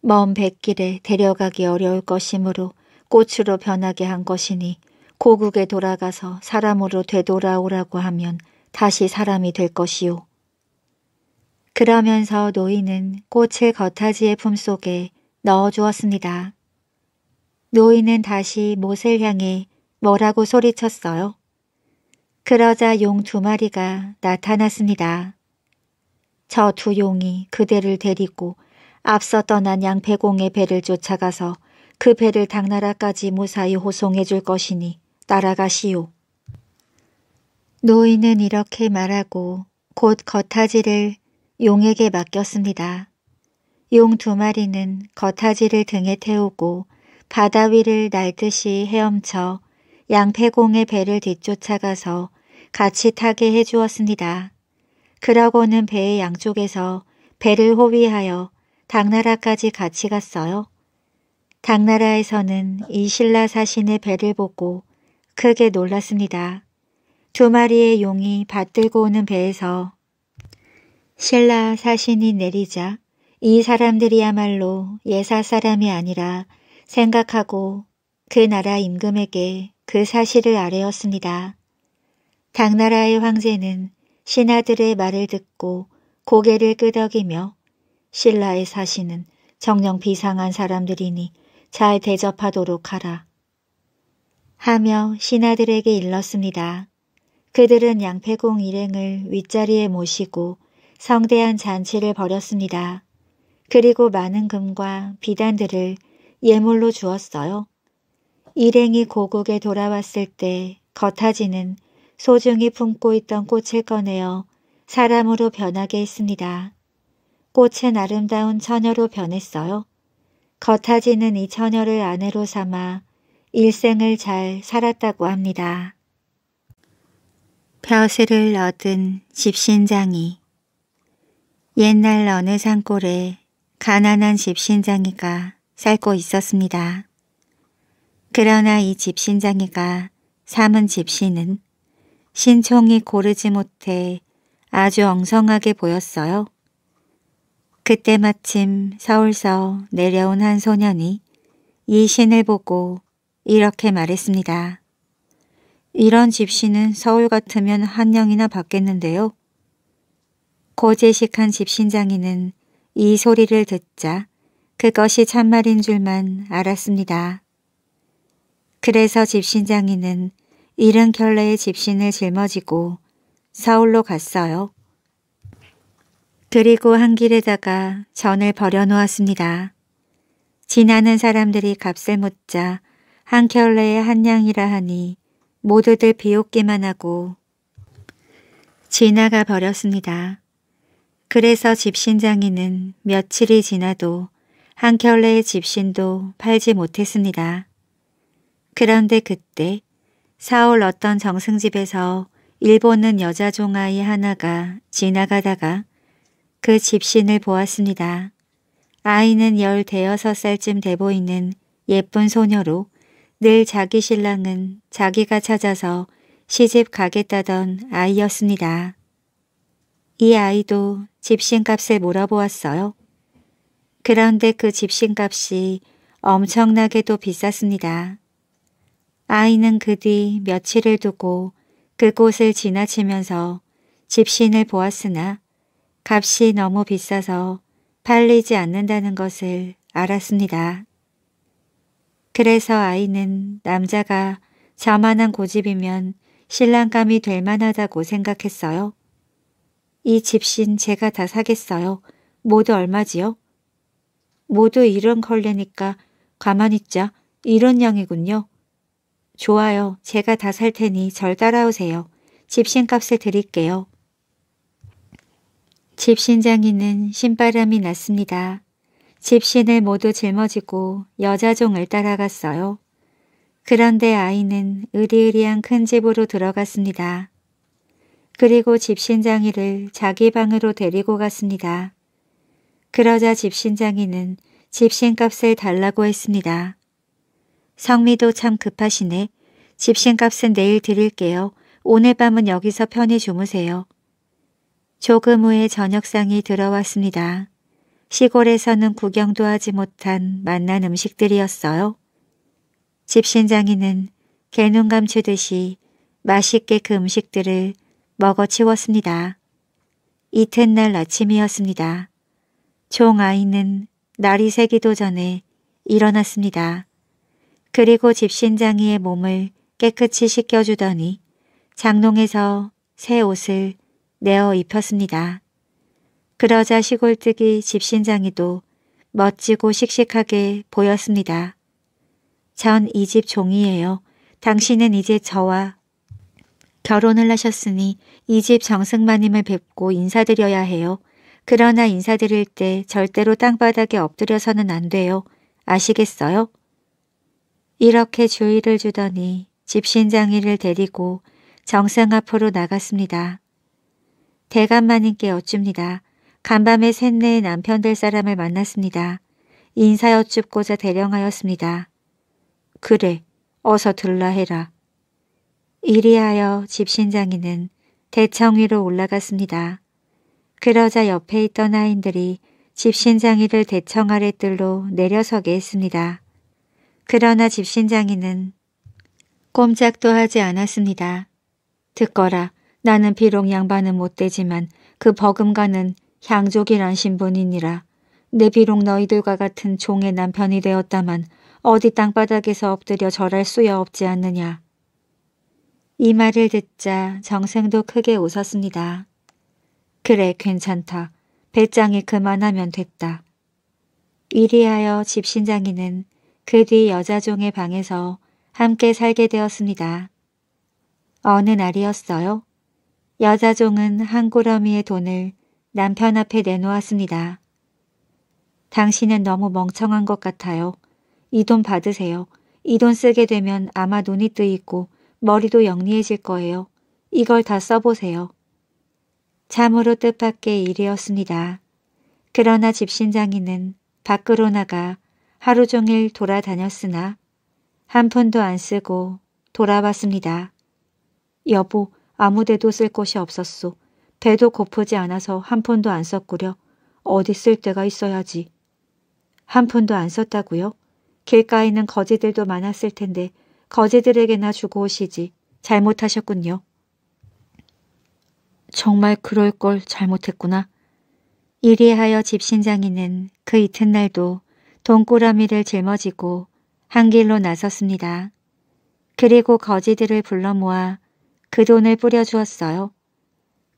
먼 백길에 데려가기 어려울 것이므로 꽃으로 변하게 한 것이니 고국에 돌아가서 사람으로 되돌아오라고 하면 다시 사람이 될 것이오. 그러면서 노인은 꽃을 겉타지의 품속에 넣어주었습니다. 노인은 다시 못을 향해 뭐라고 소리쳤어요. 그러자 용 두 마리가 나타났습니다. 저 두 용이 그대를 데리고 앞서 떠난 양패공의 배를 쫓아가서 그 배를 당나라까지 무사히 호송해 줄 것이니 따라가시오. 노인은 이렇게 말하고 곧 겉타지를 용에게 맡겼습니다. 용 두 마리는 겉타지를 등에 태우고 바다 위를 날듯이 헤엄쳐 양태공의 배를 뒤쫓아가서 같이 타게 해주었습니다. 그러고는 배의 양쪽에서 배를 호위하여 당나라까지 같이 갔어요. 당나라에서는 이 신라 사신의 배를 보고 크게 놀랐습니다. 두 마리의 용이 받들고 오는 배에서 신라 사신이 내리자 이 사람들이야말로 예사 사람이 아니라 생각하고 그 나라 임금에게 그 사실을 아뢰었습니다. 당나라의 황제는 신하들의 말을 듣고 고개를 끄덕이며 신라의 사신은 정령 비상한 사람들이니 잘 대접하도록 하라. 하며 신하들에게 일렀습니다. 그들은 양패공 일행을 윗자리에 모시고 성대한 잔치를 벌였습니다. 그리고 많은 금과 비단들을 예물로 주었어요. 일행이 고국에 돌아왔을 때 거타지는 소중히 품고 있던 꽃을 꺼내어 사람으로 변하게 했습니다. 꽃은 아름다운 처녀로 변했어요. 거타지는 이 처녀를 아내로 삼아 일생을 잘 살았다고 합니다. 벼슬을 얻은 집신장이 옛날 어느 산골에 가난한 집신장이가 살고 있었습니다. 그러나 이 집신장이가 삼은 집신은 신총이 고르지 못해 아주 엉성하게 보였어요. 그때 마침 서울서 내려온 한 소년이 이 신을 보고 이렇게 말했습니다. 이런 집신은 서울 같으면 한냥이나 받겠는데요. 고제식한 집신장이는 이 소리를 듣자 그것이 참말인 줄만 알았습니다. 그래서 집신장인은 이른 결례의 집신을 짊어지고 서울로 갔어요. 그리고 한 길에다가 전을 버려놓았습니다. 지나는 사람들이 값을 묻자 한 켤레의 한량이라 하니 모두들 비웃기만 하고 지나가 버렸습니다. 그래서 집신장인은 며칠이 지나도 한 켤레의 집신도 팔지 못했습니다. 그런데 그때 사월 어떤 정승집에서 일본은 여자 종아이 하나가 지나가다가 그 집신을 보았습니다. 아이는 열 대여섯 살쯤 돼 보이는 예쁜 소녀로 늘 자기 신랑은 자기가 찾아서 시집 가겠다던 아이였습니다. 이 아이도 집신값에 물어보았어요. 그런데 그 집신값이 엄청나게도 비쌌습니다. 아이는 그 뒤 며칠을 두고 그곳을 지나치면서 집신을 보았으나 값이 너무 비싸서 팔리지 않는다는 것을 알았습니다. 그래서 아이는 남자가 저만한 고집이면 신랑감이 될 만하다고 생각했어요. 이 집신 제가 다 사겠어요. 모두 얼마지요? 모두 이런 걸레니까 가만있자. 이런 양이군요. 좋아요. 제가 다 살 테니 절 따라오세요. 집신값을 드릴게요. 집신장이는 신바람이 났습니다. 집신을 모두 짊어지고 여자종을 따라갔어요. 그런데 아이는 으리으리한 큰 집으로 들어갔습니다. 그리고 집신장이를 자기 방으로 데리고 갔습니다. 그러자 집신장이는 집신값을 달라고 했습니다. 성미도 참 급하시네. 집신값은 내일 드릴게요. 오늘 밤은 여기서 편히 주무세요. 조금 후에 저녁상이 들어왔습니다. 시골에서는 구경도 하지 못한 맛난 음식들이었어요. 집신장이는 개눈 감추듯이 맛있게 그 음식들을 먹어치웠습니다. 이튿날 아침이었습니다. 종아이는 날이 새기도 전에 일어났습니다. 그리고 집신장이의 몸을 깨끗이 씻겨주더니 장롱에서 새 옷을 내어 입혔습니다. 그러자 시골뜨기 집신장이도 멋지고 씩씩하게 보였습니다. 전 이 집 종이에요. 당신은 이제 저와 결혼을 하셨으니 이 집 정승마님을 뵙고 인사드려야 해요. 그러나 인사드릴 때 절대로 땅바닥에 엎드려서는 안 돼요. 아시겠어요? 이렇게 주의를 주더니 집신장이를 데리고 정상 앞으로 나갔습니다. 대감마님께 여쭙니다. 간밤에 셋내의 남편될 사람을 만났습니다. 인사 여쭙고자 대령하였습니다. 그래, 어서 들라 해라. 이리하여 집신장이는 대청위로 올라갔습니다. 그러자 옆에 있던 하인들이 집신장이를 대청 아래뜰로 내려서게 했습니다. 그러나 집신장이는 꼼짝도 하지 않았습니다. 듣거라 나는 비록 양반은 못되지만 그 버금가는 향족이란 신분이니라. 내 비록 너희들과 같은 종의 남편이 되었다만 어디 땅바닥에서 엎드려 절할 수야 없지 않느냐. 이 말을 듣자 정생도 크게 웃었습니다. 그래 괜찮다. 배짱이 그만하면 됐다. 이리하여 집신장이는 그 뒤 여자종의 방에서 함께 살게 되었습니다. 어느 날이었어요. 여자종은 한꾸러미의 돈을 남편 앞에 내놓았습니다. 당신은 너무 멍청한 것 같아요. 이 돈 받으세요. 이 돈 쓰게 되면 아마 눈이 뜨이고 머리도 영리해질 거예요. 이걸 다 써보세요. 참으로 뜻밖의 일이었습니다. 그러나 집신장이는 밖으로 나가 하루 종일 돌아다녔으나 한 푼도 안 쓰고 돌아왔습니다. 여보, 아무데도 쓸 곳이 없었소. 배도 고프지 않아서 한 푼도 안 썼구려. 어디 쓸 데가 있어야지. 한 푼도 안 썼다고요? 길가에는 거지들도 많았을 텐데 거지들에게나 주고 오시지. 잘못하셨군요. 정말 그럴 걸 잘못했구나. 이리하여 집신장이는 그 이튿날도 돈꾸라미를 짊어지고 한 길로 나섰습니다. 그리고 거지들을 불러 모아 그 돈을 뿌려주었어요.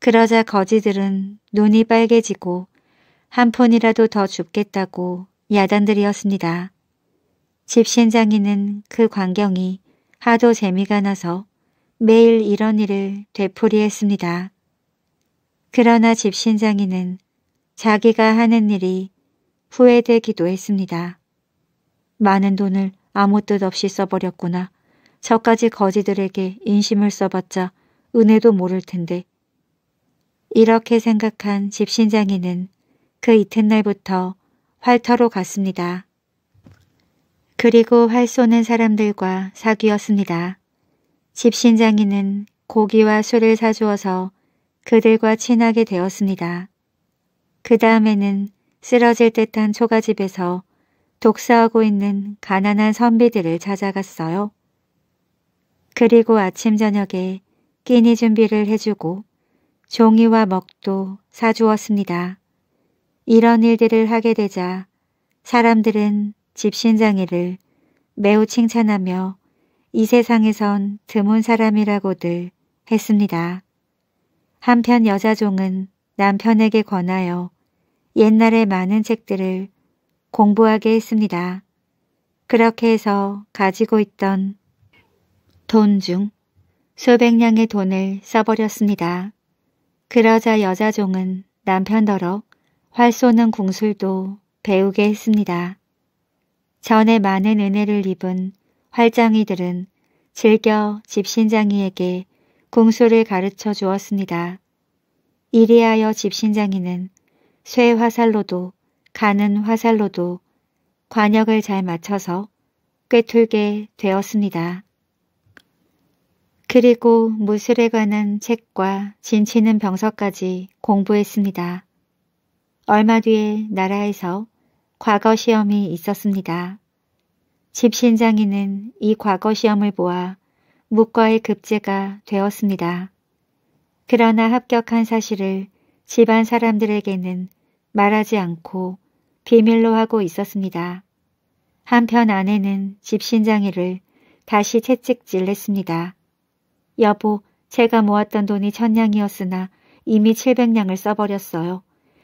그러자 거지들은 눈이 빨개지고 한 푼이라도 더 줍겠다고 야단들이었습니다. 집신장이는 그 광경이 하도 재미가 나서 매일 이런 일을 되풀이했습니다. 그러나 집신장이는 자기가 하는 일이 후회되기도 했습니다. 많은 돈을 아무 뜻 없이 써버렸구나. 저까지 거지들에게 인심을 써봤자 은혜도 모를 텐데. 이렇게 생각한 집신장이는 그 이튿날부터 활터로 갔습니다. 그리고 활 쏘는 사람들과 사귀었습니다. 집신장이는 고기와 술을 사주어서 그들과 친하게 되었습니다. 그 다음에는 쓰러질 듯한 초가집에서 독서하고 있는 가난한 선비들을 찾아갔어요. 그리고 아침 저녁에 끼니 준비를 해주고 종이와 먹도 사주었습니다. 이런 일들을 하게 되자 사람들은 집신장애를 매우 칭찬하며 이 세상에선 드문 사람이라고들 했습니다. 한편 여자종은 남편에게 권하여 옛날에 많은 책들을 공부하게 했습니다. 그렇게 해서 가지고 있던 돈 중 수백냥의 돈을 써버렸습니다. 그러자 여자종은 남편더러 활 쏘는 궁술도 배우게 했습니다. 전에 많은 은혜를 입은 활장이들은 즐겨 집신장이에게 공수를 가르쳐 주었습니다. 이리하여 집신장이는 쇠 화살로도 가는 화살로도 관역을 잘 맞춰서 꿰뚫게 되었습니다. 그리고 무술에 관한 책과 진치는 병서까지 공부했습니다. 얼마 뒤에 나라에서 과거 시험이 있었습니다. 집신장인은 이 과거 시험을 보아 무과의 급제가 되었습니다. 그러나 합격한 사실을 집안 사람들에게는 말하지 않고 비밀로 하고 있었습니다. 한편 아내는 집신장애를 다시 채찍질했습니다. 여보, 제가 모았던 돈이 천냥이었으나 이미 700냥을 써버렸어요.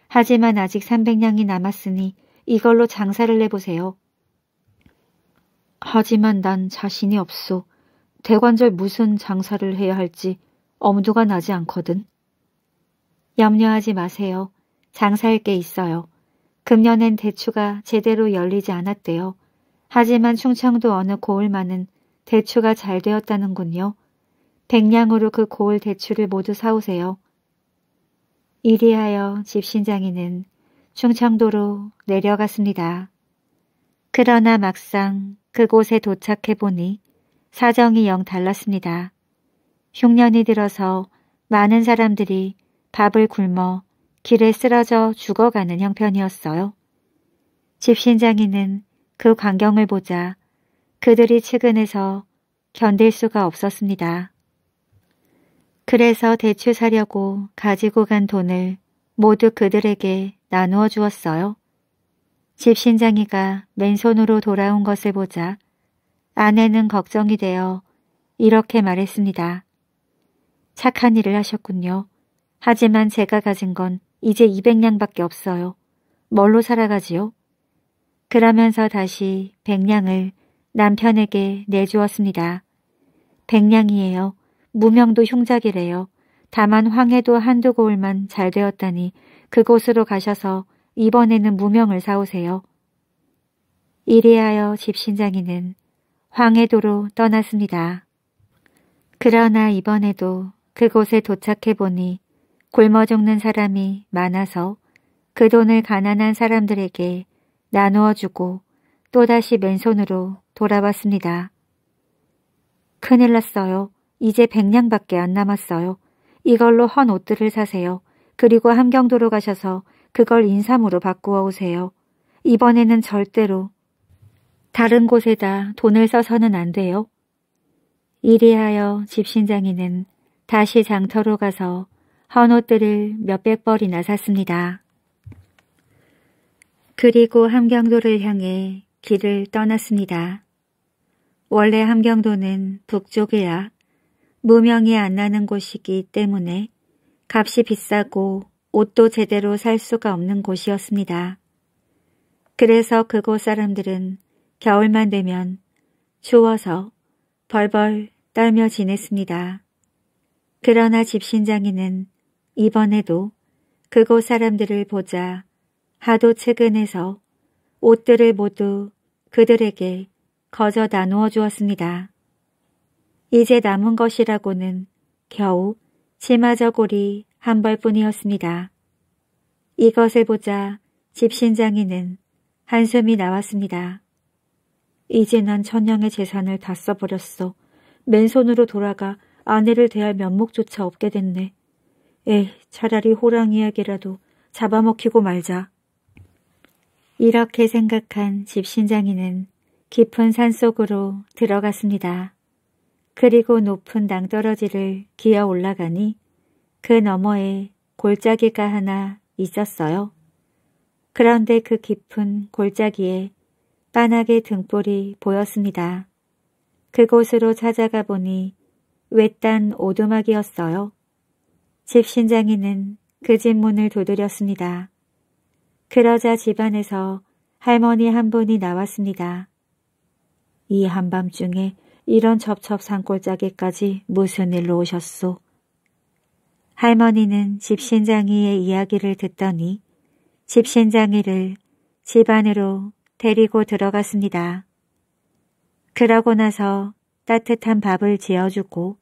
하지만 아직 300냥이 남았으니 이걸로 장사를 해보세요. 하지만 난 자신이 없소. 대관절 무슨 장사를 해야 할지 엄두가 나지 않거든. 염려하지 마세요. 장사할 게 있어요. 금년엔 대추가 제대로 열리지 않았대요. 하지만 충청도 어느 고을만은 대추가 잘 되었다는군요. 백량으로그 고을 대추를 모두 사오세요. 이리하여 집신장이는 충청도로 내려갔습니다. 그러나 막상 그곳에 도착해보니 사정이 영 달랐습니다. 흉년이 들어서 많은 사람들이 밥을 굶어 길에 쓰러져 죽어가는 형편이었어요. 집신장인은 그 광경을 보자 그들이 측은해서 견딜 수가 없었습니다. 그래서 대출 사려고 가지고 간 돈을 모두 그들에게 나누어 주었어요. 집신장이가 맨손으로 돌아온 것을 보자 아내는 걱정이 되어 이렇게 말했습니다. 착한 일을 하셨군요. 하지만 제가 가진 건 이제 200냥밖에 없어요. 뭘로 살아가지요? 그러면서 다시 100냥을 남편에게 내주었습니다. 100냥이에요. 무명도 흉작이래요. 다만 황해도 한두 고을만 잘 되었다니 그곳으로 가셔서 이번에는 무명을 사오세요. 이리하여 집신장이는 황해도로 떠났습니다. 그러나 이번에도 그곳에 도착해 보니 굶어 죽는 사람이 많아서 그 돈을 가난한 사람들에게 나누어 주고 또다시 맨손으로 돌아왔습니다. 큰일 났어요. 이제 백냥밖에 안 남았어요. 이걸로 헌 옷들을 사세요. 그리고 함경도로 가셔서 그걸 인삼으로 바꾸어 오세요. 이번에는 절대로 다른 곳에다 돈을 써서는 안 돼요. 이리하여 집신장이는 다시 장터로 가서 헌옷들을 몇백 벌이나 샀습니다. 그리고 함경도를 향해 길을 떠났습니다. 원래 함경도는 북쪽이라 무명이 안 나는 곳이기 때문에 값이 비싸고 옷도 제대로 살 수가 없는 곳이었습니다. 그래서 그곳 사람들은 겨울만 되면 추워서 벌벌 떨며 지냈습니다. 그러나 집신장이는 이번에도 그곳 사람들을 보자 하도 측은해서 옷들을 모두 그들에게 거저 나누어 주었습니다. 이제 남은 것이라고는 겨우 치마저고리 한 벌뿐이었습니다. 이것을 보자 집신장이는 한숨이 나왔습니다. 이제 난 천양의 재산을 다 써버렸어. 맨손으로 돌아가 아내를 대할 면목조차 없게 됐네. 에이, 차라리 호랑이에게라도 잡아먹히고 말자. 이렇게 생각한 집신장이는 깊은 산속으로 들어갔습니다. 그리고 높은 낭떠러지를 기어 올라가니 그 너머에 골짜기가 하나 있었어요. 그런데 그 깊은 골짜기에 빤하게 등불이 보였습니다. 그곳으로 찾아가 보니 외딴 오두막이었어요. 집 신장이는 그 집 문을 두드렸습니다. 그러자 집안에서 할머니 한 분이 나왔습니다. 이 한밤중에 이런 첩첩산골짜기까지 무슨 일로 오셨소? 할머니는 집신장이의 이야기를 듣더니 집신장이를 집안으로 데리고 들어갔습니다. 그러고 나서 따뜻한 밥을 지어주고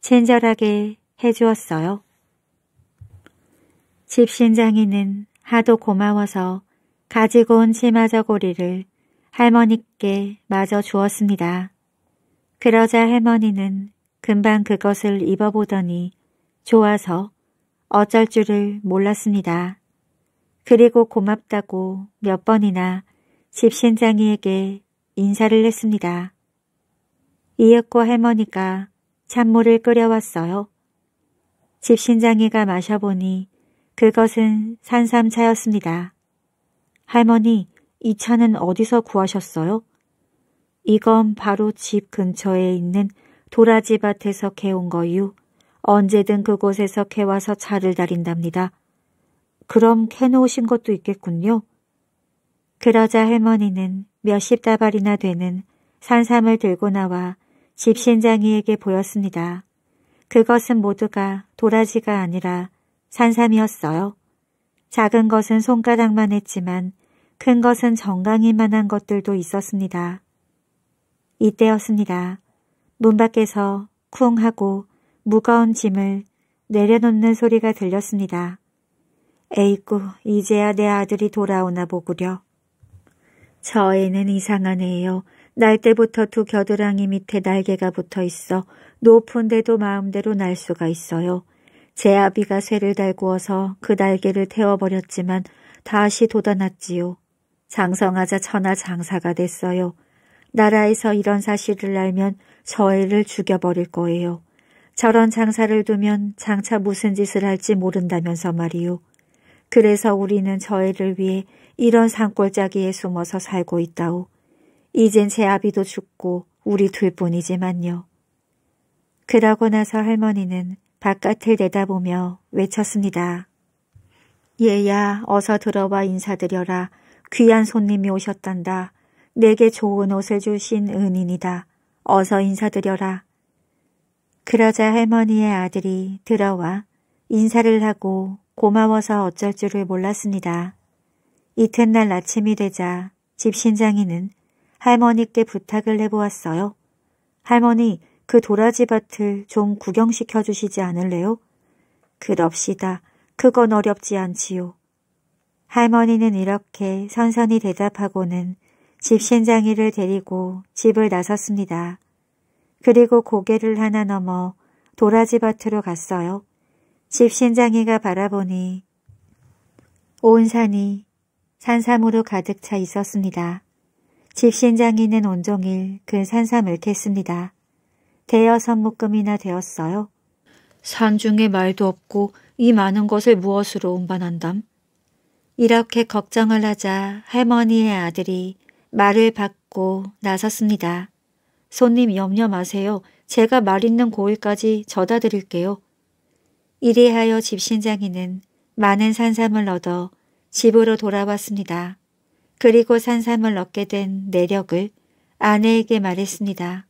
친절하게 해주었어요. 집신장이는 하도 고마워서 가지고 온 치마저고리를 할머니께 마저 주었습니다. 그러자 할머니는 금방 그것을 입어보더니 좋아서 어쩔 줄을 몰랐습니다. 그리고 고맙다고 몇 번이나 집신장이에게 인사를 했습니다. 이윽고 할머니가 찬물을 끓여왔어요. 집신장이가 마셔보니 그것은 산삼차였습니다. 할머니, 이 차는 어디서 구하셨어요? 이건 바로 집 근처에 있는 도라지 밭에서 캐온 거유. 언제든 그곳에서 캐와서 차를 다린답니다. 그럼 캐놓으신 것도 있겠군요. 그러자 할머니는 몇십 다발이나 되는 산삼을 들고 나와 집신장이에게 보였습니다. 그것은 모두가 도라지가 아니라 산삼이었어요. 작은 것은 손가락만 했지만 큰 것은 정강이만한 것들도 있었습니다. 이때였습니다. 문 밖에서 쿵 하고 무거운 짐을 내려놓는 소리가 들렸습니다. 에이구, 이제야 내 아들이 돌아오나 보구려. 저 애는 이상한 애예요. 날 때부터 두 겨드랑이 밑에 날개가 붙어 있어 높은데도 마음대로 날 수가 있어요. 제 아비가 새를 달구어서 그 날개를 태워버렸지만 다시 돋아났지요. 장성하자 천하 장사가 됐어요. 나라에서 이런 사실을 알면 저 애를 죽여버릴 거예요. 저런 장사를 두면 장차 무슨 짓을 할지 모른다면서 말이요. 그래서 우리는 저 애를 위해 이런 산골짜기에 숨어서 살고 있다오. 이젠 제 아비도 죽고 우리 둘뿐이지만요. 그러고 나서 할머니는 바깥을 내다보며 외쳤습니다. 얘야 어서 들어와 인사드려라. 귀한 손님이 오셨단다. 내게 좋은 옷을 주신 은인이다. 어서 인사드려라. 그러자 할머니의 아들이 들어와 인사를 하고 고마워서 어쩔 줄을 몰랐습니다. 이튿날 아침이 되자 집신장이는 할머니께 부탁을 해보았어요. 할머니, 그 도라지 밭을 좀 구경시켜 주시지 않을래요? 그럽시다. 그건 어렵지 않지요. 할머니는 이렇게 선선히 대답하고는 집신장이를 데리고 집을 나섰습니다. 그리고 고개를 하나 넘어 도라지 밭으로 갔어요. 집신장이가 바라보니 온 산이 산삼으로 가득 차 있었습니다. 집신장이는 온종일 그 산삼을 캤습니다. 대여섯 묶음이나 되었어요. 산중에 말도 없고 이 많은 것을 무엇으로 운반한담? 이렇게 걱정을 하자 할머니의 아들이 말을 받고 나섰습니다. 손님 염려 마세요. 제가 말 있는 고일까지 저다 드릴게요. 이리하여 집신장이는 많은 산삼을 얻어 집으로 돌아왔습니다. 그리고 산삼을 얻게 된 내력을 아내에게 말했습니다.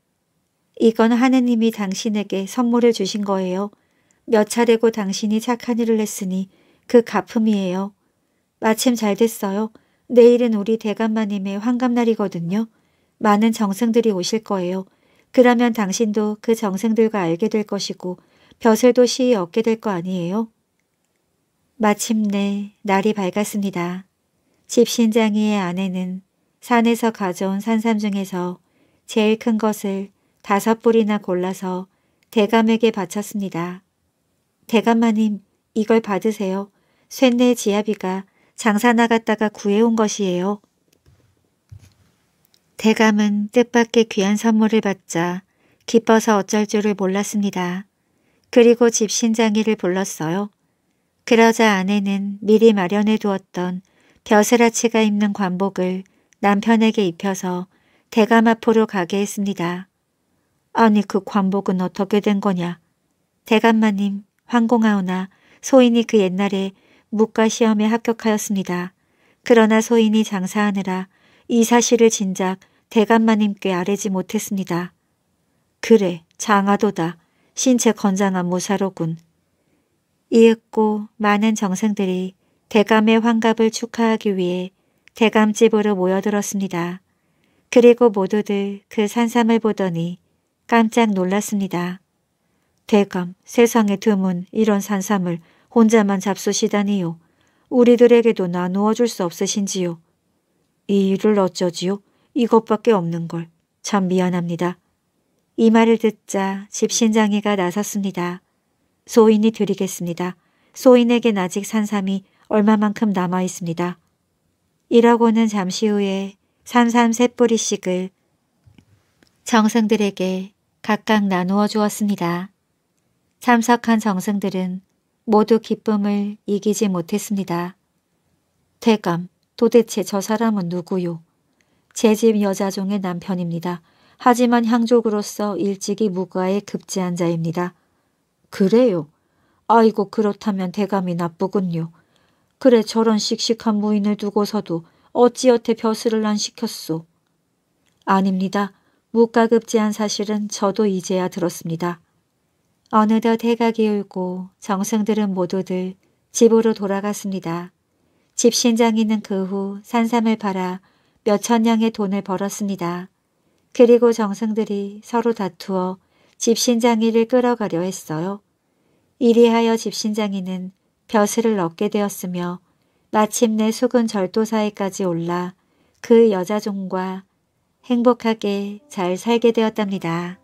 이건 하느님이 당신에게 선물을 주신 거예요. 몇 차례고 당신이 착한 일을 했으니 그가품이에요 마침 잘 됐어요. 내일은 우리 대감마님의 환갑날이거든요. 많은 정승들이 오실 거예요. 그러면 당신도 그 정승들과 알게 될 것이고 벼슬도 시에 얻게 될 거 아니에요? 마침내 날이 밝았습니다. 집신장이의 아내는 산에서 가져온 산삼 중에서 제일 큰 것을 다섯 뿌리나 골라서 대감에게 바쳤습니다. 대감마님 이걸 받으세요. 쇠네 지아비가 장사 나갔다가 구해온 것이에요. 대감은 뜻밖의 귀한 선물을 받자 기뻐서 어쩔 줄을 몰랐습니다. 그리고 집신장이를 불렀어요. 그러자 아내는 미리 마련해 두었던 벼슬아치가 입는 관복을 남편에게 입혀서 대감 앞포로 가게 했습니다. 아니 그 관복은 어떻게 된 거냐. 대감마님 황공하오나 소인이 그 옛날에 무과 시험에 합격하였습니다. 그러나 소인이 장사하느라 이 사실을 진작 대감마님께 아뢰지 못했습니다. 그래 장하도다. 신체 건장한 모사로군. 이윽고 많은 정승들이 대감의 환갑을 축하하기 위해 대감집으로 모여들었습니다. 그리고 모두들 그 산삼을 보더니 깜짝 놀랐습니다. 대감, 세상에 드문 이런 산삼을 혼자만 잡수시다니요. 우리들에게도 나누어 줄 수 없으신지요. 이 일을 어쩌지요? 이것밖에 없는 걸. 참 미안합니다. 이 말을 듣자 집신장이가 나섰습니다. 소인이 드리겠습니다. 소인에겐 아직 산삼이 얼마만큼 남아 있습니다. 이라고는 잠시 후에 산삼 세 뿌리씩을 정승들에게 각각 나누어 주었습니다. 참석한 정승들은 모두 기쁨을 이기지 못했습니다. 대감, 도대체 저 사람은 누구요? 제 집 여자종의 남편입니다. 하지만 향족으로서 일찍이 무과에 급제한 자입니다. 그래요. 아이고 그렇다면 대감이 나쁘군요. 그래 저런 씩씩한 무인을 두고서도 어찌 어태 벼슬을 안 시켰소. 아닙니다. 무가급지한 사실은 저도 이제야 들었습니다. 어느덧 해가 기울고 정승들은 모두들 집으로 돌아갔습니다. 집신장인은그후 산삼을 팔아 몇천냥의 돈을 벌었습니다. 그리고 정승들이 서로 다투어 집신장이를 끌어가려 했어요. 이리하여 집신장이는 벼슬을 얻게 되었으며 마침내 수은 절도사에까지 올라 그 여자종과 행복하게 잘 살게 되었답니다.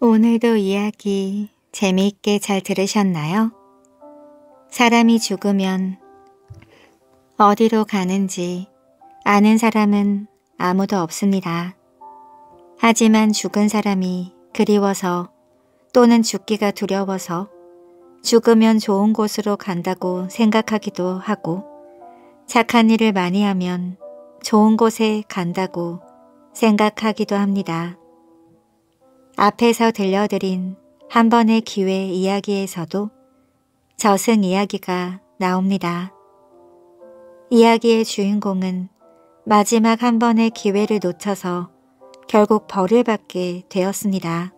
오늘도 이야기 재미있게 잘 들으셨나요? 사람이 죽으면 어디로 가는지 아는 사람은 아무도 없습니다. 하지만 죽은 사람이 그리워서 또는 죽기가 두려워서 죽으면 좋은 곳으로 간다고 생각하기도 하고 착한 일을 많이 하면 좋은 곳에 간다고 생각하기도 합니다. 앞에서 들려드린 한 번의 기회 이야기에서도 저승 이야기가 나옵니다. 이야기의 주인공은 마지막 한 번의 기회를 놓쳐서 결국 벌을 받게 되었습니다.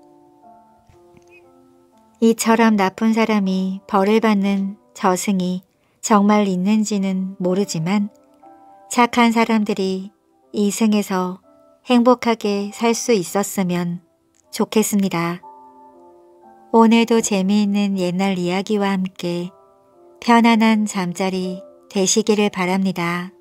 이처럼 나쁜 사람이 벌을 받는 저승이 정말 있는지는 모르지만 착한 사람들이 이승에서 행복하게 살 수 있었으면 좋겠습니다. 오늘도 재미있는 옛날 이야기와 함께 편안한 잠자리 되시기를 바랍니다.